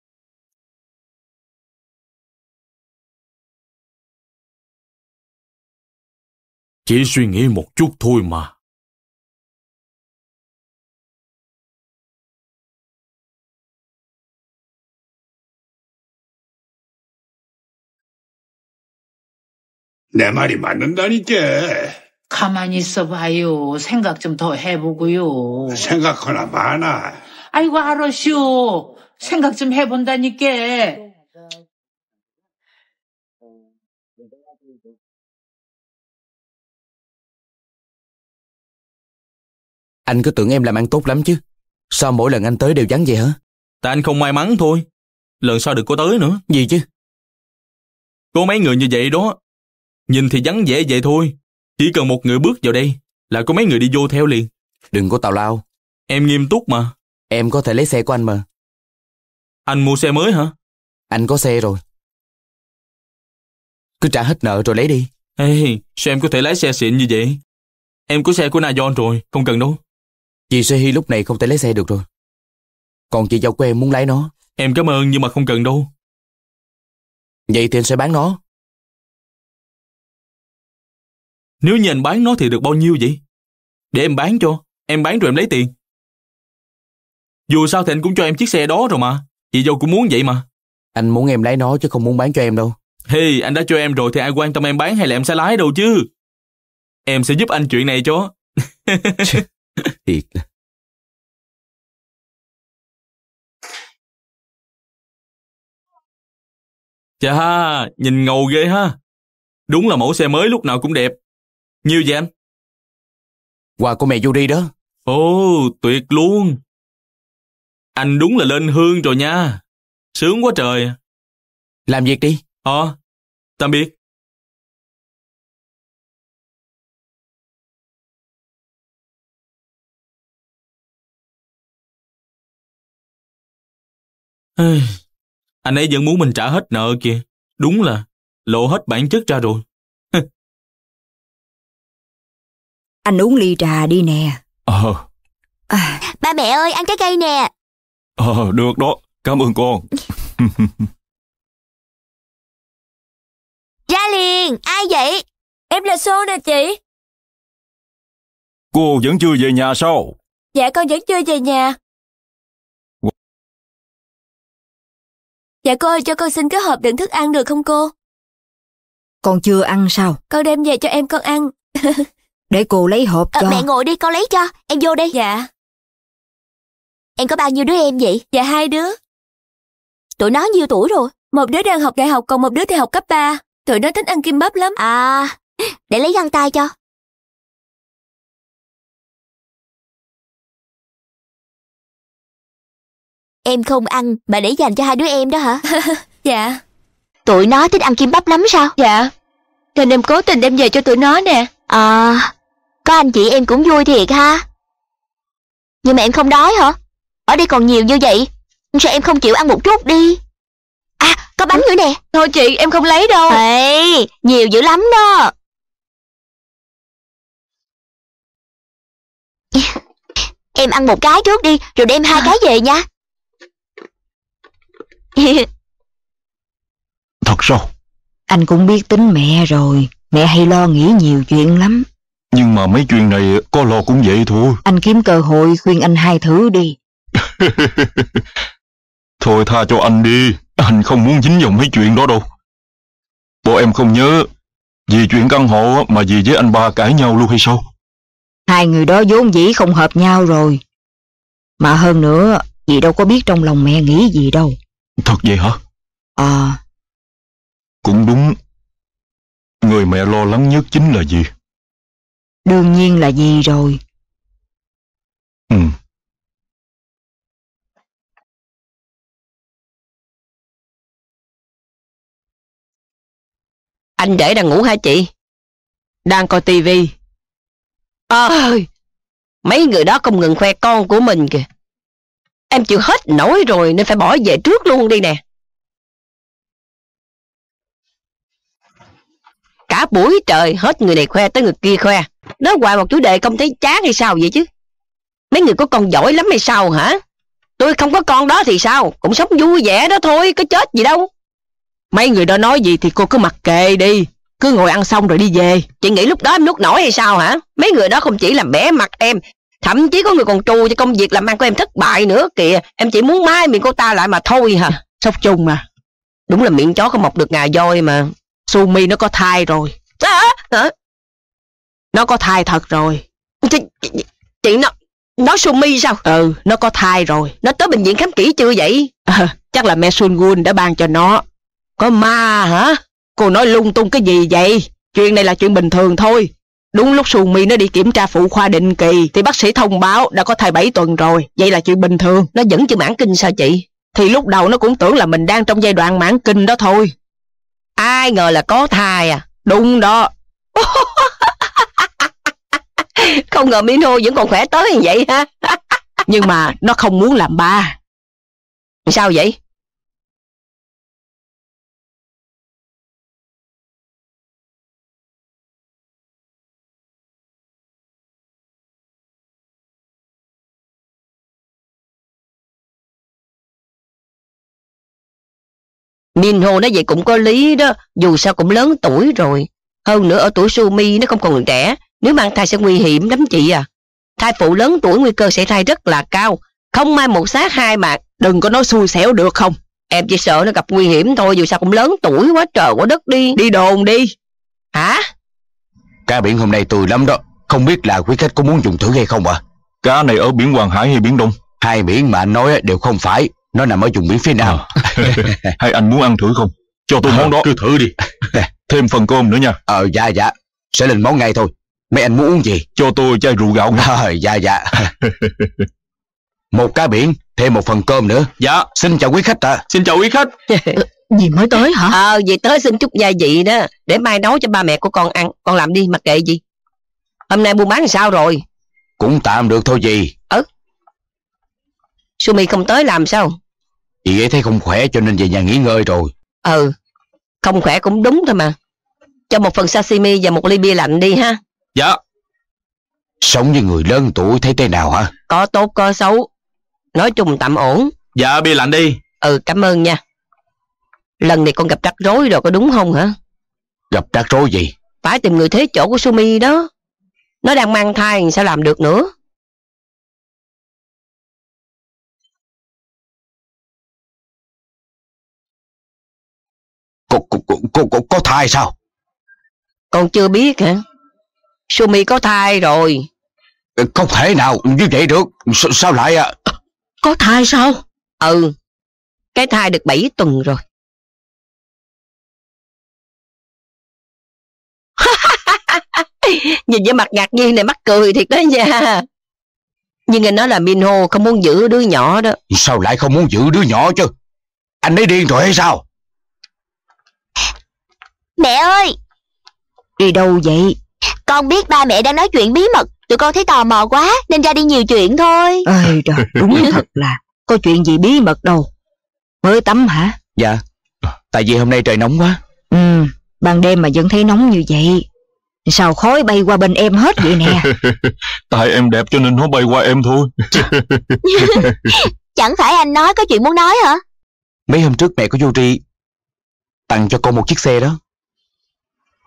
chỉ suy n g h 내 말이 맞는다니까. 가만히 있어봐요. 생각 좀 더 해보고요. 생각하나 마나. 아이고 알았쇼. 생각 좀 해본다니까. Anh cứ tưởng em làm ăn tốt lắm chứ. Sao mỗi lần anh tới đều vắng vậy hả? Tại anh không may mắn thôi. Lần sau được cô tới nữa. Gì chứ? Có mấy người như vậy đó. Nhìn thì vắng vẻ vậy thôi. Chỉ cần một người bước vào đây là có mấy người đi vô theo liền. Đừng có tào lao. Em nghiêm túc mà. Em có thể lấy xe của anh mà. Anh mua xe mới hả? Anh có xe rồi. Cứ trả hết nợ rồi lấy đi. Ê, sao em có thể lái xe xịn như vậy? Em có xe của Nayon rồi, không cần đâu. Chị Sehi lúc này không thể lấy xe được rồi. Còn chị dâu của em muốn lấy nó. Em cảm ơn nhưng mà không cần đâu. Vậy thì anh sẽ bán nó. Nếu như anh bán nó thì được bao nhiêu vậy? Để em bán cho. Em bán rồi em lấy tiền. Dù sao thì anh cũng cho em chiếc xe đó rồi mà. Chị dâu cũng muốn vậy mà. Anh muốn em lấy nó chứ không muốn bán cho em đâu. Hey, anh đã cho em rồi thì ai quan tâm em bán hay là em sẽ lái đâu chứ. Em sẽ giúp anh chuyện này cho. [laughs] Thiệt là. Chà, nhìn ngầu ghê ha. Đúng là mẫu xe mới lúc nào cũng đẹp. nhiêu vậy anh? Quà của mẹ vô đi đó. Ồ, tuyệt luôn. Anh đúng là lên hương rồi nha. Sướng quá trời. Làm việc đi. Ờ, à, tạm biệt. Anh ấy vẫn muốn mình trả hết nợ kìa. Đúng là lộ hết bản chất ra rồi. anh uống ly trà đi nè. Ờ. À. Ba mẹ ơi, ăn trái cây nè. Ờ, được đó. Cảm ơn con. [laughs] ra liền, ai vậy? Em là Sô nè chị. Cô vẫn chưa về nhà sao? Dạ con vẫn chưa về nhà. Dạ cô ơi cho con xin cái hộp đựng thức ăn được không cô? Con chưa ăn sao? Con đem về cho em con ăn. [laughs] Để cô lấy hộp ờ, cho. Ờ, mẹ ngồi đi con lấy cho, em vô đây. Dạ. Em có bao nhiêu đứa em vậy? Dạ hai đứa. Tụi nó nhiêu tuổi rồi? Một đứa đang học đại học còn một đứa thì học cấp 3. Tụi nó thích ăn kim bắp lắm. À, để lấy găng tay cho. Em không ăn mà để dành cho hai đứa em đó hả? [laughs] dạ. Tụi nó thích ăn kim bắp lắm sao? Dạ. Nên em cố tình đem về cho tụi nó nè. À, có anh chị em cũng vui thiệt ha. Nhưng mà em không đói hả? Ở đây còn nhiều như vậy, sao em không chịu ăn một chút đi? À, có bánh nữa nè. Thôi chị, em không lấy đâu. Ê, nhiều dữ lắm đó. Em ăn một cái trước đi, rồi đem hai à. cái về nha. [laughs] Thật sao? Anh cũng biết tính mẹ rồi, mẹ hay lo nghĩ nhiều chuyện lắm. Nhưng mà mấy chuyện này có lo cũng vậy thôi. Anh kiếm cơ hội khuyên anh hai thứ đi. [laughs] thôi tha cho anh đi, anh không muốn dính vào mấy chuyện đó đâu. Bộ em không nhớ, vì chuyện căn hộ mà gì với anh ba cãi nhau luôn hay sao? Hai người đó vốn dĩ không hợp nhau rồi. Mà hơn nữa, dì đâu có biết trong lòng mẹ nghĩ gì đâu. Thật vậy hả? À... Cũng đúng. Người mẹ lo lắng nhất chính là gì? Đương nhiên là gì rồi. Ừ. Anh để đang ngủ hả chị? Đang coi tivi. Ôi, mấy người đó không ngừng khoe con của mình kìa. Em chịu hết nổi rồi nên phải bỏ về trước luôn đi nè. Cả buổi trời hết người này khoe tới người kia khoe. Nói hoài một chủ đề không thấy chán hay sao vậy chứ? Mấy người có con giỏi lắm hay sao hả? Tôi không có con đó thì sao? Cũng sống vui vẻ đó thôi, có chết gì đâu. Mấy người đó nói gì thì cô cứ mặc kệ đi cứ ngồi ăn xong rồi đi về. Chị nghĩ lúc đó em nuốt nổi hay sao hả? Mấy người đó không chỉ làm bé mặt em, Thậm chí có người còn trù cho công việc làm ăn của em thất bại nữa kìa. Em chỉ muốn mai miệng cô ta lại mà thôi hả? Sốc chung mà. Đúng là miệng chó có mọc được ngà voi mà. su mi nó có thai rồi. À, hả? Nó có thai thật rồi. Chị, chị, chị nó, nó mi sao? Ừ, nó có thai rồi. Nó tới bệnh viện khám kỹ chưa vậy? À, chắc là mẹ Sun gun đã ban cho nó. Có ma hả? Cô nói lung tung cái gì vậy? Chuyện này là chuyện bình thường thôi. Đúng lúc Xuân My nó đi kiểm tra phụ khoa định kỳ thì bác sĩ thông báo đã có thai 7 tuần rồi. Vậy là chuyện bình thường. Nó vẫn chưa mãn kinh sao chị? Thì lúc đầu nó cũng tưởng là mình đang trong giai đoạn mãn kinh đó thôi. Ai ngờ là có thai à? Đúng đó. [laughs] không ngờ Mino vẫn còn khỏe tới như vậy ha. [laughs] Nhưng mà nó không muốn làm ba. Sao vậy? Ninh Hồ nói vậy cũng có lý đó, dù sao cũng lớn tuổi rồi. Hơn nữa ở tuổi Sumi nó không còn trẻ, nếu mang thai sẽ nguy hiểm lắm chị à. Thai phụ lớn tuổi nguy cơ sẽ thai rất là cao, không mai một sát hai mà đừng có nói xui xẻo được không. Em chỉ sợ nó gặp nguy hiểm thôi, dù sao cũng lớn tuổi quá trời quá đất đi. Đi đồn đi. Hả? Cá biển hôm nay tươi lắm đó, không biết là quý khách có muốn dùng thử hay không ạ? À? Cá này ở biển Hoàng Hải hay biển Đông? Hai biển mà anh nói đều không phải, nó nằm ở vùng biển phía nào [laughs] hay anh muốn ăn thử không cho tôi à, món đó cứ thử đi [laughs] thêm phần cơm nữa nha ờ dạ dạ sẽ lên món ngay thôi mấy anh muốn uống gì cho tôi chai rượu gạo nha [laughs] ờ dạ dạ một cá biển thêm một phần cơm nữa dạ xin chào quý khách ạ à. xin chào quý khách dạ. gì mới tới hả ờ à, vậy tới xin chút gia vị đó để mai nấu cho ba mẹ của con ăn con làm đi mặc kệ gì hôm nay buôn bán làm sao rồi cũng tạm được thôi gì ừ Sumi không tới làm sao Chị ấy thấy không khỏe cho nên về nhà nghỉ ngơi rồi Ừ Không khỏe cũng đúng thôi mà Cho một phần sashimi và một ly bia lạnh đi ha Dạ Sống với người lớn tuổi thấy thế nào hả Có tốt có xấu Nói chung tạm ổn Dạ bia lạnh đi Ừ cảm ơn nha Lần này con gặp rắc rối rồi có đúng không hả Gặp rắc rối gì Phải tìm người thế chỗ của Sumi đó Nó đang mang thai sao làm được nữa Cô, cô, cô, cô, cô có thai sao? Con chưa biết hả? Sumi có thai rồi. Ờ, không thể nào như vậy được. S sao lại... À? Có thai sao? Ừ. Cái thai được 7 tuần rồi. [laughs] Nhìn với mặt ngạc nhiên này mắc cười thiệt đó nha. Nhưng anh nói là Minho không muốn giữ đứa nhỏ đó. Sao lại không muốn giữ đứa nhỏ chứ? Anh ấy điên rồi hay sao? Mẹ ơi! Đi đâu vậy? Con biết ba mẹ đang nói chuyện bí mật, tụi con thấy tò mò quá nên ra đi nhiều chuyện thôi. Ơi trời, đúng thật là có chuyện gì bí mật đâu. Mới tắm hả? Dạ, tại vì hôm nay trời nóng quá. Ừ, ban đêm mà vẫn thấy nóng như vậy. Sao khói bay qua bên em hết vậy nè? [laughs] tại em đẹp cho nên nó bay qua em thôi. [laughs] Chẳng phải anh nói có chuyện muốn nói hả? Mấy hôm trước mẹ có vô tri tặng cho con một chiếc xe đó.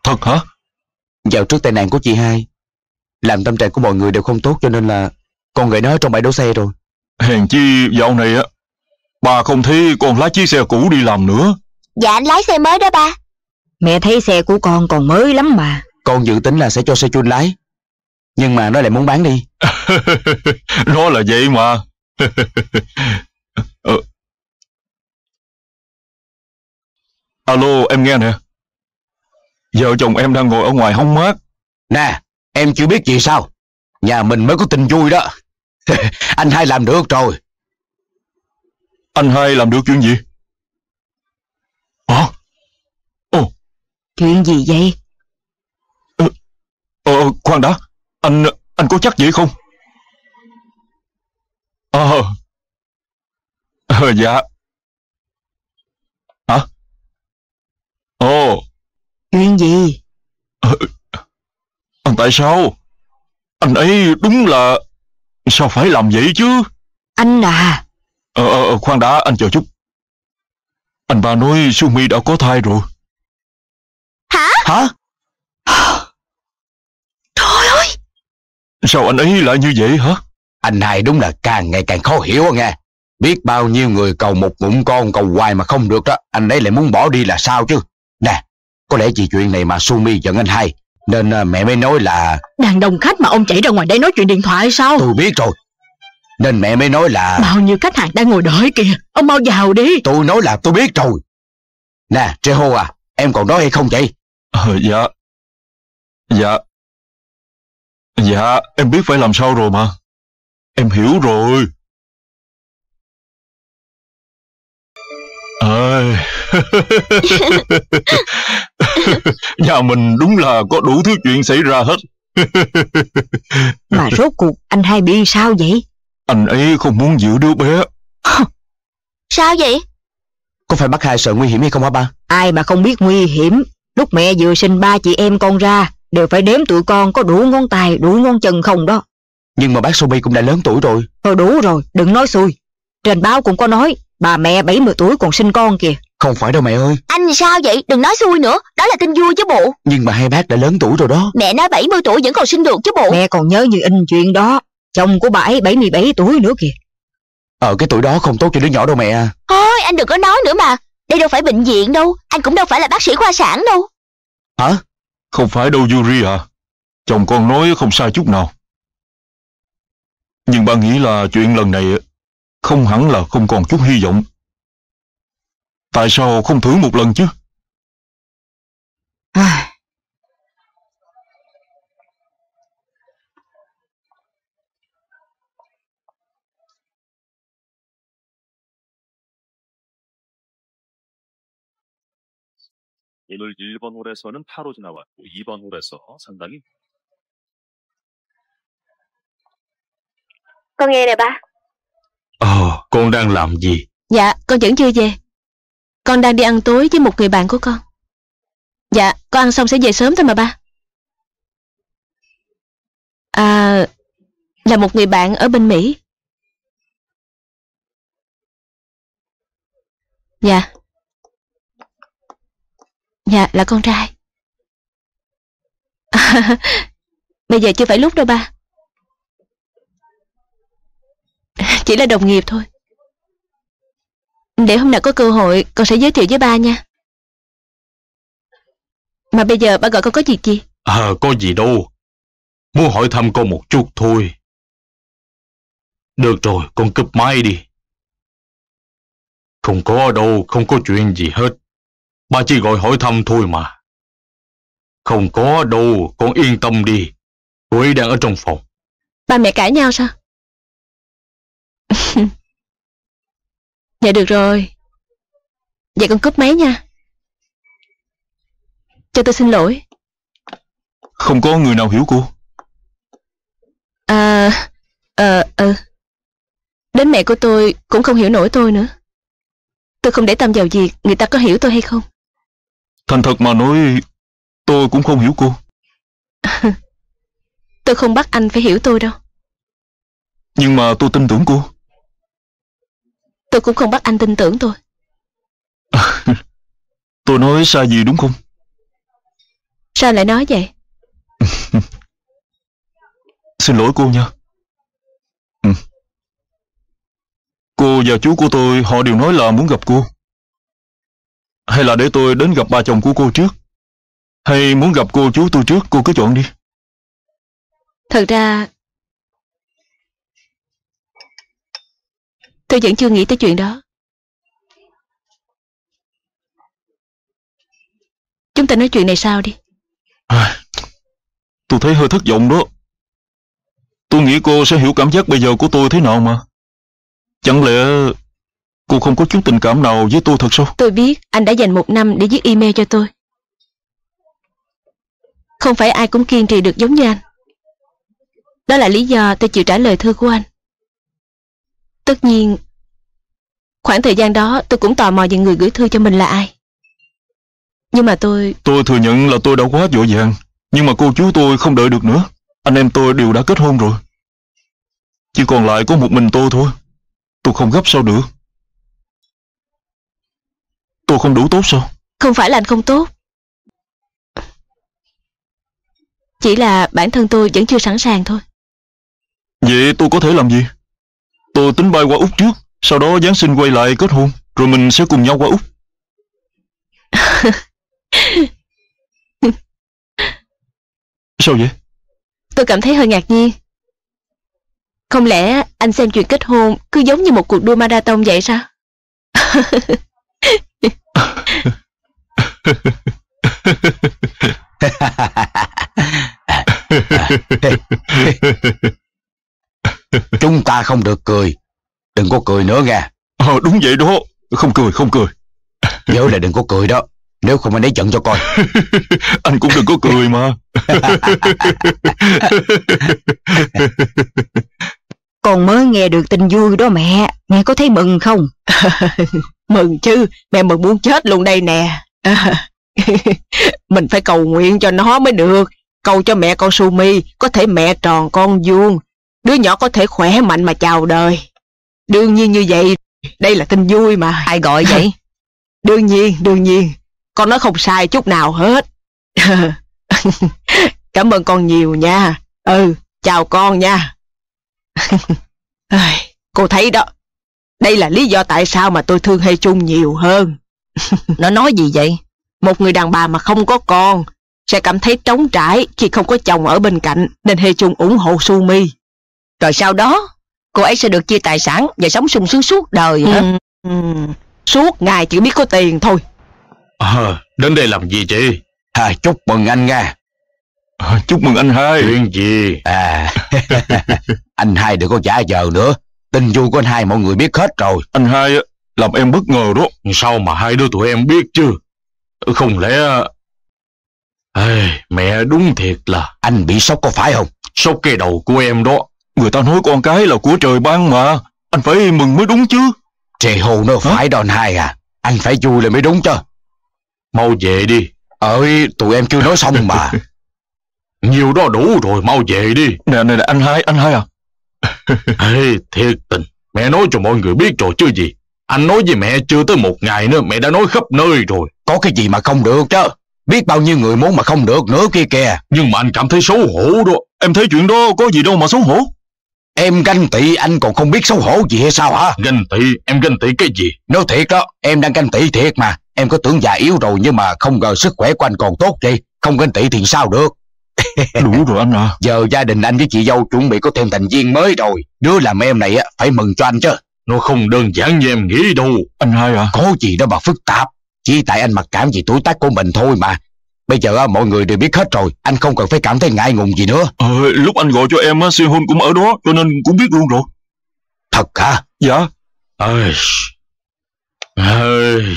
Thật hả? Dạo trước tai nạn của chị hai Làm tâm trạng của mọi người đều không tốt cho nên là Con gửi nó trong bãi đỗ xe rồi Hèn chi dạo này á Bà không thấy con lái chiếc xe cũ đi làm nữa Dạ anh lái xe mới đó ba Mẹ thấy xe của con còn mới lắm mà Con dự tính là sẽ cho xe chun lái Nhưng mà nó lại muốn bán đi [laughs] Nó là vậy mà [laughs] ờ. Alo em nghe nè Vợ chồng em đang ngồi ở ngoài hóng mát. Nè, em chưa biết gì sao? Nhà mình mới có tình vui đó. [laughs] anh hai làm được rồi. Anh hai làm được chuyện gì? Hả? Ồ. Chuyện gì vậy? Ờ, ờ, khoan đã. Anh, anh có chắc vậy không? Ờ. Ờ, [laughs] dạ. Hả? Ồ. Chuyện gì? À, tại sao? Anh ấy đúng là... Sao phải làm vậy chứ? Anh à! à, khoan đã, anh chờ chút. Anh ba nói Sumi đã có thai rồi. Hả? Hả? Trời ơi! Sao anh ấy lại như vậy hả? Anh hai đúng là càng ngày càng khó hiểu nghe. Biết bao nhiêu người cầu một ngụm con cầu hoài mà không được đó, anh ấy lại muốn bỏ đi là sao chứ? Có lẽ vì chuyện này mà Sumi giận anh hai Nên ờ, mẹ mới nói là Đàn đồng khách mà ông chạy ra ngoài đây nói chuyện điện thoại sao Tôi biết rồi Nên mẹ mới nói là Bao nhiêu khách hàng đang ngồi đợi kìa Ông mau vào đi Tôi nói là tôi biết rồi Nè Jeho à Em còn nói hay không vậy Ờ dạ Dạ Dạ em biết phải làm sao rồi mà Em hiểu rồi ơi [laughs] [laughs] [laughs] Nhà mình đúng là có đủ thứ chuyện xảy ra hết [laughs] Mà rốt cuộc anh hai bị sao vậy Anh ấy không muốn giữ đứa bé Sao vậy Có phải bác hai sợ nguy hiểm hay không hả ba Ai mà không biết nguy hiểm Lúc mẹ vừa sinh ba chị em con ra Đều phải đếm tụi con có đủ ngón tay Đủ ngón chân không đó Nhưng mà bác Sobi cũng đã lớn tuổi rồi Thôi đủ rồi đừng nói xui Trên báo cũng có nói Bà mẹ 70 tuổi còn sinh con kìa không phải đâu mẹ ơi Anh sao vậy đừng nói xui nữa Đó là tin vui chứ bộ Nhưng mà hai bác đã lớn tuổi rồi đó Mẹ nói 70 tuổi vẫn còn sinh được chứ bộ Mẹ còn nhớ như in chuyện đó Chồng của bà ấy 77 tuổi nữa kìa Ờ cái tuổi đó không tốt cho đứa nhỏ đâu mẹ à. Thôi anh đừng có nói nữa mà Đây đâu phải bệnh viện đâu Anh cũng đâu phải là bác sĩ khoa sản đâu Hả Không phải đâu Yuri hả à? Chồng con nói không sai chút nào Nhưng ba nghĩ là chuyện lần này Không hẳn là không còn chút hy vọng Tại sao không thử một lần chứ? À. 오늘 1번 홀에서는 파로 지나왔고 2번 홀에서 상당히 Con nghe nè ba Ờ, con đang làm gì? Dạ, con vẫn chưa về. Con đang đi ăn tối với một người bạn của con Dạ con ăn xong sẽ về sớm thôi mà ba À Là một người bạn ở bên Mỹ Dạ Dạ là con trai [laughs] Bây giờ chưa phải lúc đâu ba Chỉ là đồng nghiệp thôi để hôm nào có cơ hội con sẽ giới thiệu với ba nha. Mà bây giờ ba gọi con có gì gì? À, có gì đâu. Muốn hỏi thăm con một chút thôi. Được rồi, con cúp máy đi. Không có đâu, không có chuyện gì hết. Ba chỉ gọi hỏi thăm thôi mà. Không có đâu, con yên tâm đi. Cô ấy đang ở trong phòng. Ba mẹ cãi nhau sao? Dạ được rồi. Vậy con cướp máy nha. Cho tôi xin lỗi. Không có người nào hiểu cô. À, ờ, à, ờ. À. Đến mẹ của tôi cũng không hiểu nổi tôi nữa. Tôi không để tâm vào việc người ta có hiểu tôi hay không. Thành thật mà nói, tôi cũng không hiểu cô. [laughs] tôi không bắt anh phải hiểu tôi đâu. Nhưng mà tôi tin tưởng cô. Tôi cũng không bắt anh tin tưởng tôi [laughs] Tôi nói sai gì đúng không Sao lại nói vậy [laughs] Xin lỗi cô nha ừ. Cô và chú của tôi Họ đều nói là muốn gặp cô Hay là để tôi đến gặp ba chồng của cô trước Hay muốn gặp cô chú tôi trước Cô cứ chọn đi Thật ra Tôi vẫn chưa nghĩ tới chuyện đó. Chúng ta nói chuyện này sao đi. À, tôi thấy hơi thất vọng đó. Tôi nghĩ cô sẽ hiểu cảm giác bây giờ của tôi thế nào mà. Chẳng lẽ cô không có chút tình cảm nào với tôi thật sao? Tôi biết anh đã dành một năm để viết email cho tôi. Không phải ai cũng kiên trì được giống như anh. Đó là lý do tôi chịu trả lời thư của anh. Tất nhiên, khoảng thời gian đó tôi cũng tò mò về người gửi thư cho mình là ai. Nhưng mà tôi... Tôi thừa nhận là tôi đã quá vội vàng. Nhưng mà cô chú tôi không đợi được nữa. Anh em tôi đều đã kết hôn rồi. Chỉ còn lại có một mình tôi thôi. Tôi không gấp sao được. Tôi không đủ tốt sao? Không phải là anh không tốt. Chỉ là bản thân tôi vẫn chưa sẵn sàng thôi. Vậy tôi có thể làm gì? Tôi tính bay qua Úc trước, sau đó Giáng sinh quay lại kết hôn, rồi mình sẽ cùng nhau qua Úc. [laughs] Sao vậy? Tôi cảm thấy hơi ngạc nhiên. Không lẽ anh xem chuyện kết hôn cứ giống như một cuộc đua marathon vậy sao? [laughs] [laughs] chúng ta không được cười. Đừng có cười nữa nghe. Ờ, đúng vậy đó. Không cười, không cười. Nhớ là đừng có cười đó. Nếu không anh ấy giận cho coi. [laughs] anh cũng đừng có cười mà. [laughs] Con mới nghe được tin vui đó mẹ. Mẹ có thấy mừng không? [laughs] mừng chứ. Mẹ mừng muốn chết luôn đây nè. mình phải cầu nguyện cho nó mới được cầu cho mẹ con Sumi có thể mẹ tròn con vuông đứa nhỏ có thể khỏe mạnh mà chào đời. Đương nhiên như vậy, đây là tin vui mà. Ai gọi vậy? [laughs] đương nhiên, đương nhiên. Con nói không sai chút nào hết. [laughs] Cảm ơn con nhiều nha. Ừ, chào con nha. [laughs] Cô thấy đó, đây là lý do tại sao mà tôi thương hay chung nhiều hơn. Nó nói gì vậy? Một người đàn bà mà không có con sẽ cảm thấy trống trải khi không có chồng ở bên cạnh nên Hê Chung ủng hộ Sumi. Rồi sau đó cô ấy sẽ được chia tài sản và sống sung sướng suốt đời hả? Ừ, ừ. Suốt ngày chỉ biết có tiền thôi. Ờ, à, đến đây làm gì chị? À, chúc mừng anh nha. À, chúc mừng anh hai. Chuyện gì? À, à. [laughs] anh hai đừng có trả giờ nữa. Tình vui của anh hai mọi người biết hết rồi. Anh hai làm em bất ngờ đó. Sao mà hai đứa tụi em biết chứ? Không lẽ... À, mẹ đúng thiệt là... Anh bị sốc có phải không? Sốc cái đầu của em đó Người ta nói con cái là của trời ban mà Anh phải mừng mới đúng chứ Trì hồ nó phải đòn hai à Anh phải vui là mới đúng chứ Mau về đi Ơi tụi em chưa nói xong mà [laughs] Nhiều đó đủ rồi mau về đi Nè nè, nè anh hai anh hai à [laughs] Ê thiệt tình Mẹ nói cho mọi người biết rồi chứ gì Anh nói với mẹ chưa tới một ngày nữa Mẹ đã nói khắp nơi rồi Có cái gì mà không được chứ Biết bao nhiêu người muốn mà không được nữa kia kìa Nhưng mà anh cảm thấy xấu hổ đó Em thấy chuyện đó có gì đâu mà xấu hổ Em ganh tị anh còn không biết xấu hổ gì hay sao hả? Ganh tị, em ganh tị cái gì? Nói thiệt đó, em đang ganh tị thiệt mà. Em có tưởng già yếu rồi nhưng mà không ngờ sức khỏe của anh còn tốt vậy. Không ganh tị thì sao được? [laughs] Đủ rồi anh à. Giờ gia đình anh với chị dâu chuẩn bị có thêm thành viên mới rồi. Đứa làm em này á phải mừng cho anh chứ. Nó không đơn giản như em nghĩ đâu. Anh hai à? Có gì đâu mà phức tạp. Chỉ tại anh mặc cảm vì tuổi tác của mình thôi mà Bây giờ mọi người đều biết hết rồi Anh không cần phải cảm thấy ngại ngùng gì nữa à, Lúc anh gọi cho em Si hôn cũng ở đó Cho nên cũng biết luôn rồi Thật hả? Dạ Ơi Ơi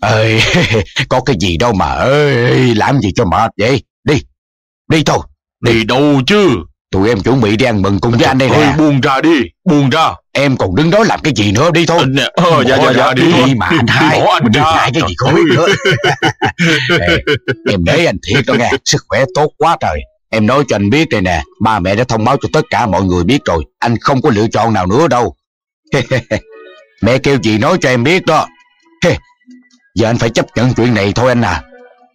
Ơi [laughs] Có cái gì đâu mà ơi Làm gì cho mệt vậy Đi Đi thôi Đi đâu chứ Tụi em chuẩn bị đi ăn mừng cùng với anh đây nè. buông ra đi, buông ra. Em còn đứng đó làm cái gì nữa đi thôi. Ờ, nè, ờ, dạ, dạ, dạ, đi, đi mà anh hai. Bỏ anh mình ra. lại cái gì khối ừ. nữa. [laughs] em để anh thiệt đó nghe, sức khỏe tốt quá trời. Em nói cho anh biết đây nè, ba mẹ đã thông báo cho tất cả mọi người biết rồi. Anh không có lựa chọn nào nữa đâu. [laughs] mẹ kêu chị nói cho em biết đó. [laughs] Giờ anh phải chấp nhận chuyện này thôi anh à.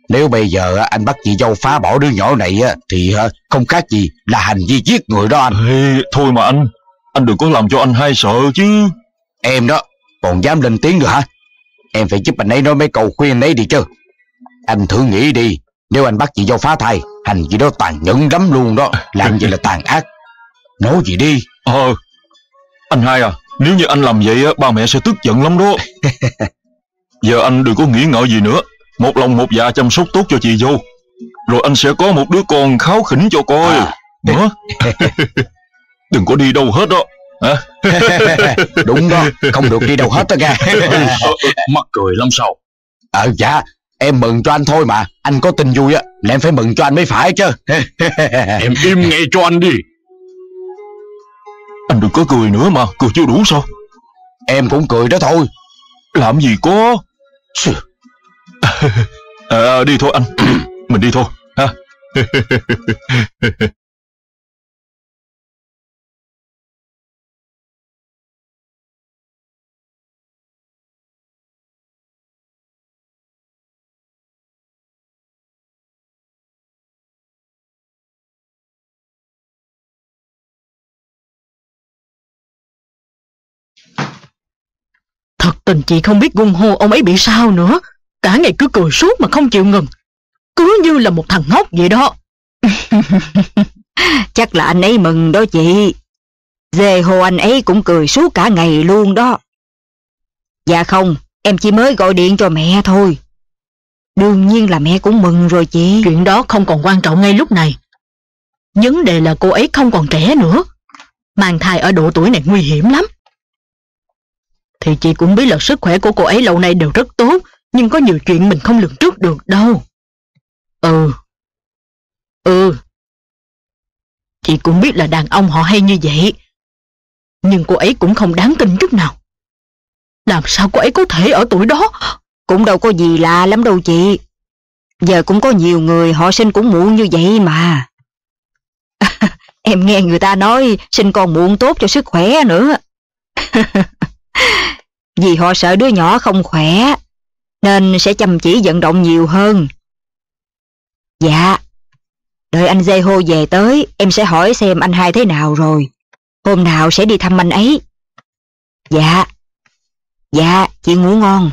Nếu bây giờ anh bắt chị dâu phá bỏ đứa nhỏ này thì không khác gì là hành vi giết người đó anh. Ê, thôi mà anh, anh đừng có làm cho anh hai sợ chứ. Em đó, còn dám lên tiếng nữa hả? Em phải giúp anh ấy nói mấy câu khuyên anh ấy đi chứ. Anh thử nghĩ đi, nếu anh bắt chị dâu phá thai, hành vi đó tàn nhẫn lắm luôn đó. Làm vậy là tàn ác. Nói gì đi. Ờ, anh hai à, nếu như anh làm vậy ba mẹ sẽ tức giận lắm đó. [laughs] Giờ anh đừng có nghĩ ngợi gì nữa một lòng một dạ chăm sóc tốt cho chị vô, rồi anh sẽ có một đứa con kháo khỉnh cho coi à. Hả? [laughs] đừng có đi đâu hết đó [laughs] đúng đó không được đi đâu hết đó nha [laughs] mắc cười lắm sao ờ à, dạ em mừng cho anh thôi mà anh có tin vui á là em phải mừng cho anh mới phải chứ em im ngay cho anh đi anh đừng có cười nữa mà cười chưa đủ sao em cũng cười đó thôi làm gì có à, đi thôi anh [clears throat] mình đi thôi ha [laughs] Thật tình chị không biết gung hô ông ấy bị sao nữa Cả ngày cứ cười suốt mà không chịu ngừng Cứ như là một thằng ngốc vậy đó [laughs] Chắc là anh ấy mừng đó chị Dê hồ anh ấy cũng cười suốt cả ngày luôn đó Dạ không Em chỉ mới gọi điện cho mẹ thôi Đương nhiên là mẹ cũng mừng rồi chị Chuyện đó không còn quan trọng ngay lúc này Vấn đề là cô ấy không còn trẻ nữa Mang thai ở độ tuổi này nguy hiểm lắm Thì chị cũng biết là sức khỏe của cô ấy lâu nay đều rất tốt nhưng có nhiều chuyện mình không lường trước được đâu. Ừ. Ừ. Chị cũng biết là đàn ông họ hay như vậy. Nhưng cô ấy cũng không đáng tin chút nào. Làm sao cô ấy có thể ở tuổi đó? Cũng đâu có gì lạ lắm đâu chị. Giờ cũng có nhiều người họ sinh cũng muộn như vậy mà. [laughs] em nghe người ta nói sinh con muộn tốt cho sức khỏe nữa. [laughs] Vì họ sợ đứa nhỏ không khỏe nên sẽ chăm chỉ vận động nhiều hơn. Dạ, đợi anh Dê Hô về tới, em sẽ hỏi xem anh hai thế nào rồi. Hôm nào sẽ đi thăm anh ấy. Dạ, dạ, chị ngủ ngon.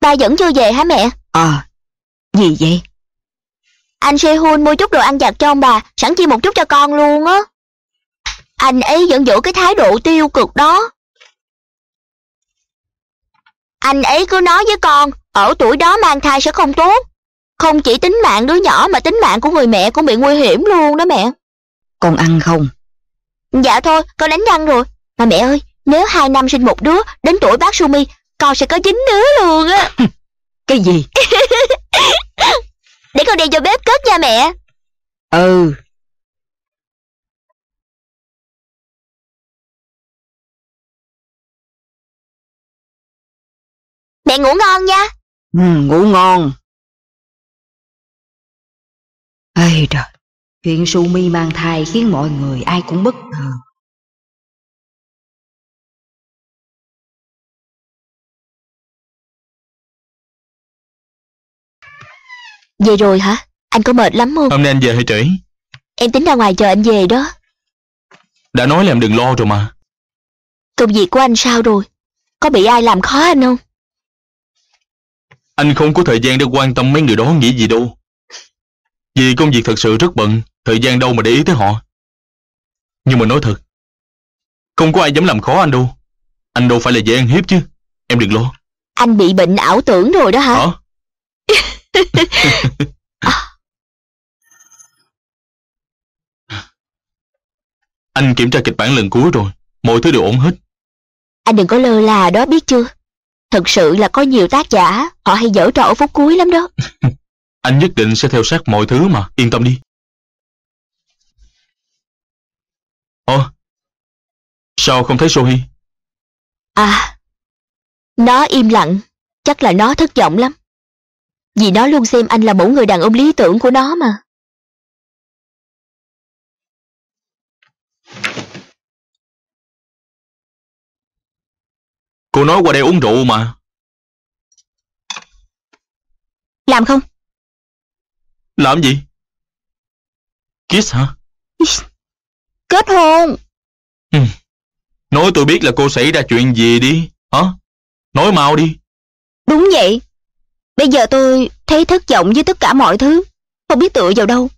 Ba vẫn chưa về hả mẹ? Ờ, gì vậy? Anh Sehun mua chút đồ ăn vặt cho ông bà, sẵn chi một chút cho con luôn á. Anh ấy vẫn giữ cái thái độ tiêu cực đó anh ấy cứ nói với con ở tuổi đó mang thai sẽ không tốt không chỉ tính mạng đứa nhỏ mà tính mạng của người mẹ cũng bị nguy hiểm luôn đó mẹ con ăn không dạ thôi con đánh răng rồi mà mẹ ơi nếu hai năm sinh một đứa đến tuổi bác sumi con sẽ có chín đứa luôn á [laughs] cái gì [laughs] để con đi vào bếp cất nha mẹ ừ Để ngủ ngon nha. Ừ, ngủ ngon. Ây trời, chuyện Sumi mang thai khiến mọi người ai cũng bất ngờ. Về rồi hả? Anh có mệt lắm không? Hôm nay anh về hay trễ? Em tính ra ngoài chờ anh về đó. Đã nói là em đừng lo rồi mà. Công việc của anh sao rồi? Có bị ai làm khó anh không? Anh không có thời gian để quan tâm mấy người đó nghĩ gì đâu. Vì công việc thật sự rất bận, thời gian đâu mà để ý tới họ. Nhưng mà nói thật, không có ai dám làm khó anh đâu. Anh đâu phải là dễ ăn hiếp chứ, em đừng lo. Anh bị bệnh ảo tưởng rồi đó hả? Hả? [laughs] anh kiểm tra kịch bản lần cuối rồi, mọi thứ đều ổn hết. Anh đừng có lơ là đó biết chưa? Thật sự là có nhiều tác giả, họ hay dở trò ở phút cuối lắm đó. [laughs] Anh nhất định sẽ theo sát mọi thứ mà, yên tâm đi. Ồ, sao không thấy Sohi? À, nó im lặng, chắc là nó thất vọng lắm. Vì nó luôn xem anh là mẫu người đàn ông lý tưởng của nó mà. Cô nói qua đây uống rượu mà Làm không? Làm gì? Kiss hả? Kết hôn ừ. Nói tôi biết là cô xảy ra chuyện gì đi Hả? Nói mau đi Đúng vậy Bây giờ tôi thấy thất vọng với tất cả mọi thứ Không biết tựa vào đâu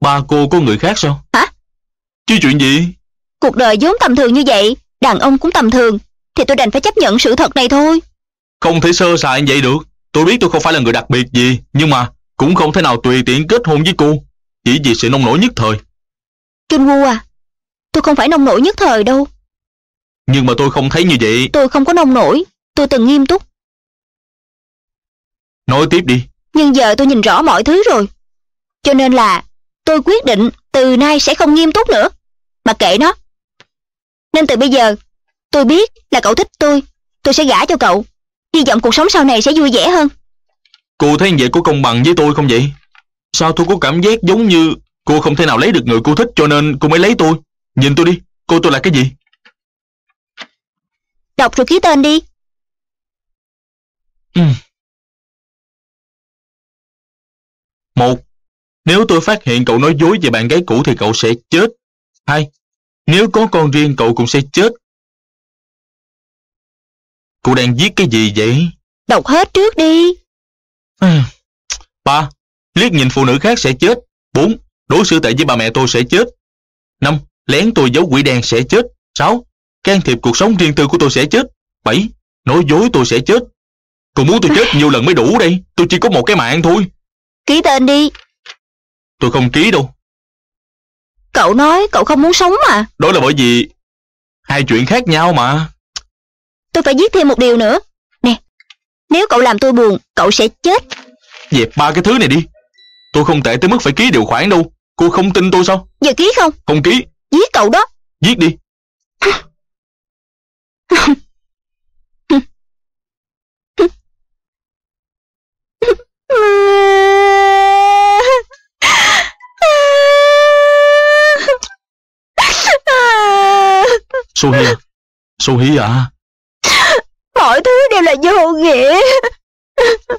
Ba cô có người khác sao? Hả? Chứ chuyện gì? Cuộc đời vốn tầm thường như vậy Đàn ông cũng tầm thường thì tôi đành phải chấp nhận sự thật này thôi Không thể sơ sài vậy được Tôi biết tôi không phải là người đặc biệt gì Nhưng mà cũng không thể nào tùy tiện kết hôn với cô Chỉ vì sự nông nổi nhất thời Kim Wu à Tôi không phải nông nổi nhất thời đâu Nhưng mà tôi không thấy như vậy Tôi không có nông nổi Tôi từng nghiêm túc Nói tiếp đi Nhưng giờ tôi nhìn rõ mọi thứ rồi Cho nên là tôi quyết định từ nay sẽ không nghiêm túc nữa Mà kệ nó Nên từ bây giờ Tôi biết là cậu thích tôi Tôi sẽ gả cho cậu Hy vọng cuộc sống sau này sẽ vui vẻ hơn Cô thấy vậy có công bằng với tôi không vậy Sao tôi có cảm giác giống như Cô không thể nào lấy được người cô thích cho nên cô mới lấy tôi Nhìn tôi đi Cô tôi là cái gì Đọc rồi ký tên đi ừ. Một Nếu tôi phát hiện cậu nói dối về bạn gái cũ thì cậu sẽ chết Hai Nếu có con riêng cậu cũng sẽ chết Cô đang viết cái gì vậy? Đọc hết trước đi. À, ba, liếc nhìn phụ nữ khác sẽ chết. bốn, Đối xử tệ với bà mẹ tôi sẽ chết. năm, Lén tôi giấu quỷ đen sẽ chết. sáu, Can thiệp cuộc sống riêng tư của tôi sẽ chết. bảy, Nói dối tôi sẽ chết. Cô muốn tôi chết nhiều lần mới đủ đây. Tôi chỉ có một cái mạng thôi. Ký tên đi. Tôi không ký đâu. Cậu nói cậu không muốn sống mà. Đó là bởi vì hai chuyện khác nhau mà tôi phải viết thêm một điều nữa nè nếu cậu làm tôi buồn cậu sẽ chết dẹp ba cái thứ này đi tôi không tệ tới mức phải ký điều khoản đâu cô không tin tôi sao giờ ký không không ký giết cậu đó giết đi [laughs] à Sohia à mọi thứ đều là vô nghĩa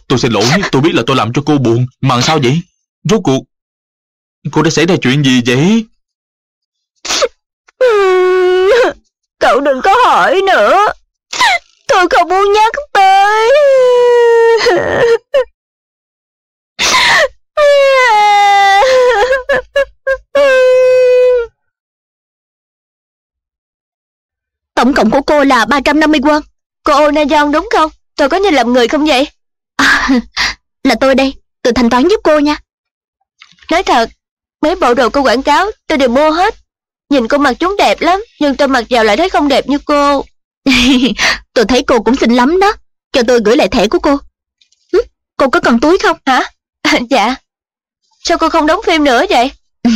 Tôi xin lỗi, tôi biết là tôi làm cho cô buồn Mà sao vậy? Rốt cuộc Cô đã xảy ra chuyện gì vậy? Cậu đừng có hỏi nữa Tôi không muốn nhắc tới Tổng cộng của cô là 350 won Cô Onajon đúng không? Tôi có nhìn lầm người không vậy? À, là tôi đây, tôi thanh toán giúp cô nha. Nói thật, mấy bộ đồ cô quảng cáo tôi đều mua hết. Nhìn cô mặc chúng đẹp lắm, nhưng tôi mặc vào lại thấy không đẹp như cô. [laughs] tôi thấy cô cũng xinh lắm đó, cho tôi gửi lại thẻ của cô. Hứ? Cô có cần túi không hả? [laughs] dạ. Sao cô không đóng phim nữa vậy? [laughs]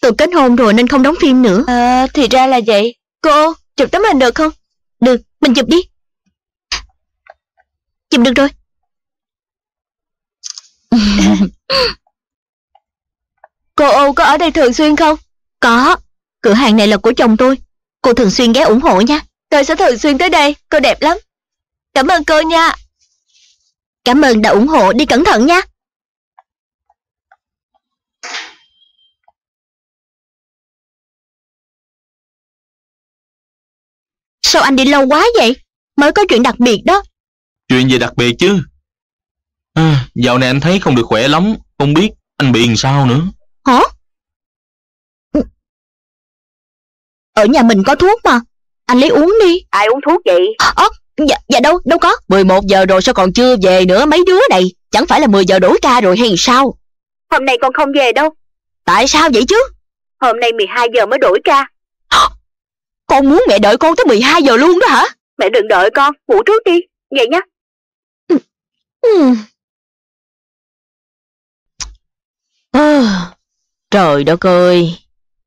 tôi kết hôn rồi nên không đóng phim nữa. À, thì ra là vậy. Cô, chụp tấm hình được không? Được, mình chụp đi. Dùm được rồi [laughs] Cô Âu có ở đây thường xuyên không? Có Cửa hàng này là của chồng tôi Cô thường xuyên ghé ủng hộ nha Tôi sẽ thường xuyên tới đây Cô đẹp lắm Cảm ơn cô nha Cảm ơn đã ủng hộ Đi cẩn thận nha Sao anh đi lâu quá vậy? Mới có chuyện đặc biệt đó Chuyện gì đặc biệt chứ? À, dạo này anh thấy không được khỏe lắm, không biết anh bị làm sao nữa. Hả? Ở nhà mình có thuốc mà, anh lấy uống đi. Ai uống thuốc vậy? Ờ, dạ, dạ đâu, đâu có. 11 giờ rồi sao còn chưa về nữa mấy đứa này, chẳng phải là 10 giờ đổi ca rồi hay sao? Hôm nay con không về đâu. Tại sao vậy chứ? Hôm nay 12 giờ mới đổi ca. Con muốn mẹ đợi con tới 12 giờ luôn đó hả? Mẹ đừng đợi con, ngủ trước đi. Vậy nhé. Ừ. À, trời đất ơi,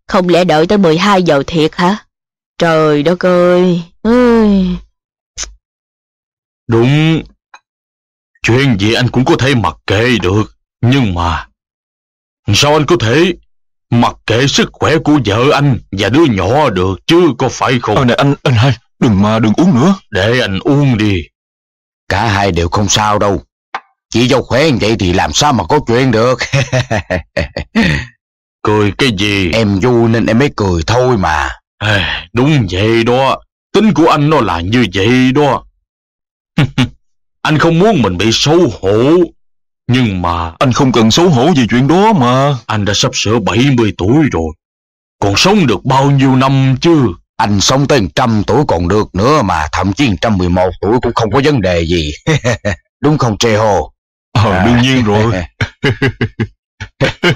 không lẽ đợi tới 12 giờ thiệt hả? Trời đất ơi, ơi. Đúng, chuyện gì anh cũng có thể mặc kệ được, nhưng mà sao anh có thể mặc kệ sức khỏe của vợ anh và đứa nhỏ được chứ có phải không? À, này anh, anh hai, đừng mà đừng uống nữa. Để anh uống đi. Cả hai đều không sao đâu. Chị dâu khỏe như vậy thì làm sao mà có chuyện được. [laughs] cười cái gì? Em vui nên em mới cười thôi mà. đúng vậy đó. Tính của anh nó là như vậy đó. [laughs] anh không muốn mình bị xấu hổ. Nhưng mà... Anh không cần xấu hổ về chuyện đó mà. Anh đã sắp sửa bảy mươi tuổi rồi. Còn sống được bao nhiêu năm chứ? Anh sống tới trăm tuổi còn được nữa mà thậm chí trăm mười một tuổi cũng không có vấn đề gì. [laughs] Đúng không Trê Hồ? Ờ, à. đương nhiên rồi. [laughs]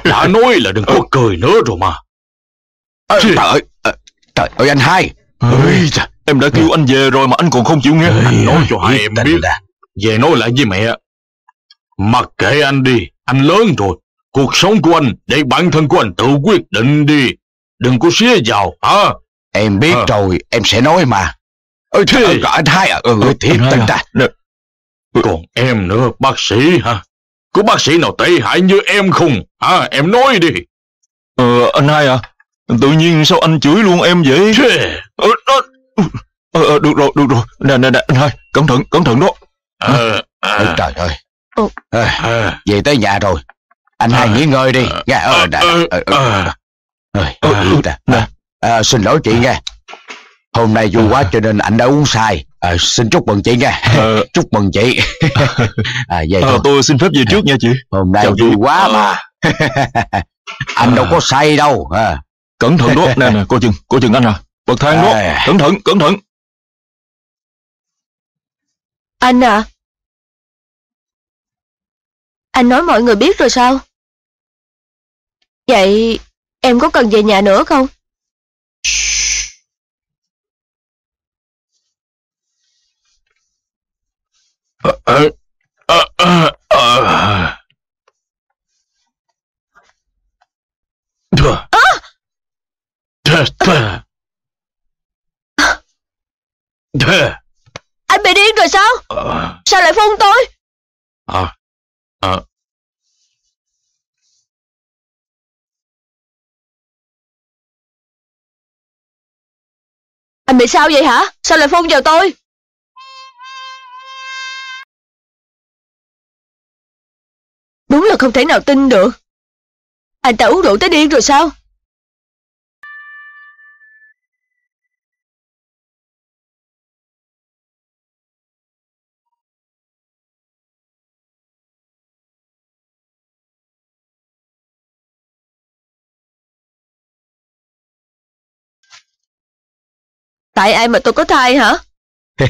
Đã nói là đừng có cười nữa rồi mà. À, trời ơi, à, trời ơi anh hai. Ôi, trời, em đã kêu anh về rồi mà anh còn không chịu nghe. Ôi, anh nói cho hai em biết. Là... Về nói lại với mẹ. Mặc kệ anh đi, anh lớn rồi. Cuộc sống của anh để bản thân của anh tự quyết định đi. Đừng có xía vào, hả? Em biết à. rồi, em sẽ nói mà. Ôi, trời, anh hai à, ừ, ờ, thiệt tình ta. Còn em nữa, bác sĩ hả? Có bác sĩ nào tệ hại như em không? Hả? Em nói đi. Ờ, anh hai à, tự nhiên sao anh chửi luôn em vậy? Ờ, đó... Ờ, ờ, được rồi, được rồi. Nè, nè, nè, anh hai, cẩn thận, cẩn thận đó. Ờ, à. Trời ơi. À, về tới nhà rồi. Anh hai nghỉ ngơi đi. Nghe, dạ, dạ. ờ, nè, nè, à, xin lỗi chị nghe hôm nay vui quá ừ. cho nên ảnh đã uống sai à, xin chúc mừng chị nha ờ... [laughs] chúc mừng chị [laughs] à, vậy ờ, tôi xin phép về trước nha chị hôm nay Chào vui chị. quá mà ờ. [laughs] anh à... đâu có say đâu à. cẩn thận đó nè nè cô chừng cô chừng anh à bậc thang à... đó cẩn thận cẩn thận anh à anh nói mọi người biết rồi sao vậy em có cần về nhà nữa không Anh bị điên rồi sao Sao lại phun tôi À, à. Anh bị sao vậy hả Sao lại phun vào tôi Đúng là không thể nào tin được. Anh ta uống rượu tới điên rồi sao? Tại ai mà tôi có thai hả? [laughs] ê,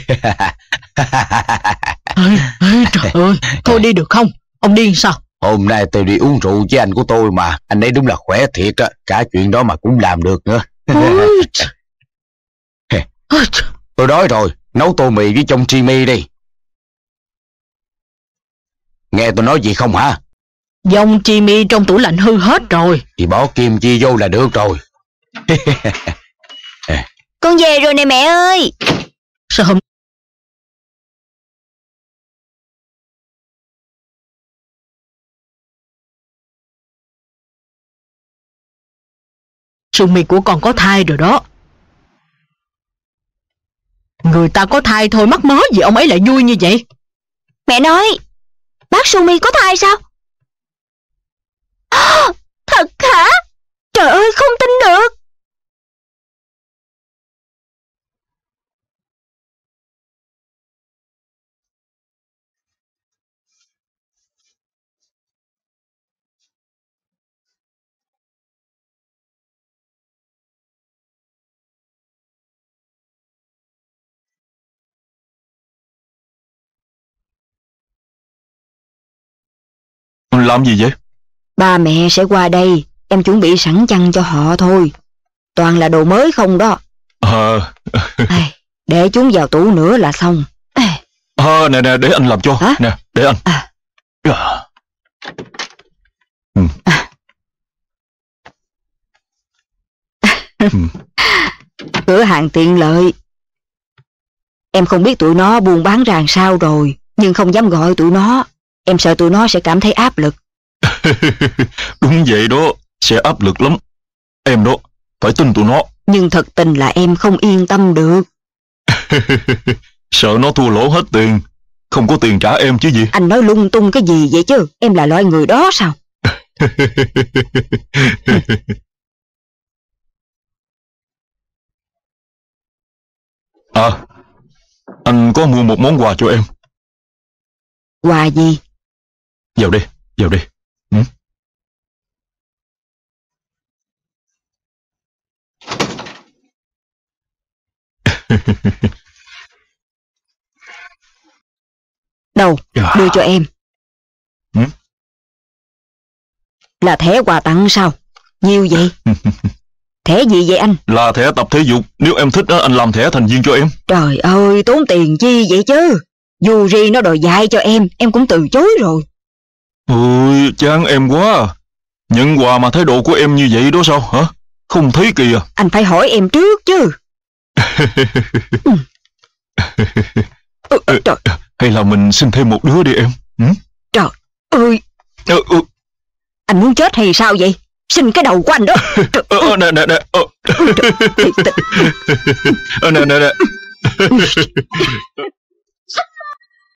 ê, trời ơi, tôi đi được không? Ông điên sao? Hôm nay tôi đi uống rượu với anh của tôi mà Anh ấy đúng là khỏe thiệt á Cả chuyện đó mà cũng làm được nữa [laughs] Tôi đói rồi Nấu tô mì với trong chi đi Nghe tôi nói gì không hả Dòng chi trong tủ lạnh hư hết rồi Thì bỏ kim chi vô là được rồi [laughs] Con về rồi nè mẹ ơi Sao hôm Sumi của con có thai rồi đó Người ta có thai thôi mắc mớ gì ông ấy lại vui như vậy Mẹ nói Bác Sumi có thai sao [gasps] Thật hả Trời ơi không tin được Làm gì vậy? Ba mẹ sẽ qua đây, em chuẩn bị sẵn chăn cho họ thôi. Toàn là đồ mới không đó. Ờ. À... để chúng vào tủ nữa là xong. Ờ, à, nè nè, để anh làm cho. Hả? Nè, để anh. À. Dạ. Ừ. À. Ừ. Cửa hàng tiện lợi. Em không biết tụi nó buôn bán ràng sao rồi, nhưng không dám gọi tụi nó. Em sợ tụi nó sẽ cảm thấy áp lực. [laughs] Đúng vậy đó, sẽ áp lực lắm. Em đó, phải tin tụi nó. Nhưng thật tình là em không yên tâm được. [laughs] sợ nó thua lỗ hết tiền, không có tiền trả em chứ gì. Anh nói lung tung cái gì vậy chứ, em là loại người đó sao? [laughs] à, anh có mua một món quà cho em. Quà gì? Vào đi, vào đi. Ừ. [laughs] Đâu, dạ. đưa cho em. Ừ. Là thẻ quà tặng sao? Nhiều vậy? [laughs] thẻ gì vậy anh? Là thẻ tập thể dục. Nếu em thích đó, anh làm thẻ thành viên cho em. Trời ơi, tốn tiền chi vậy chứ? Dù gì nó đòi dạy cho em, em cũng từ chối rồi. Ôi, chán em quá à. Nhận quà mà thái độ của em như vậy đó sao hả? Không thấy kìa. À. Anh phải hỏi em trước chứ. [laughs] ừ. ừ, trời. Ờ, hay là mình xin thêm một đứa đi em. Ừ? Trời ơi. Ừ, ừ. Anh muốn chết hay sao vậy? Xin cái đầu của anh đó. [laughs] Trời, ừ. Nè, nè, nè. [laughs] Nè, nè, nè.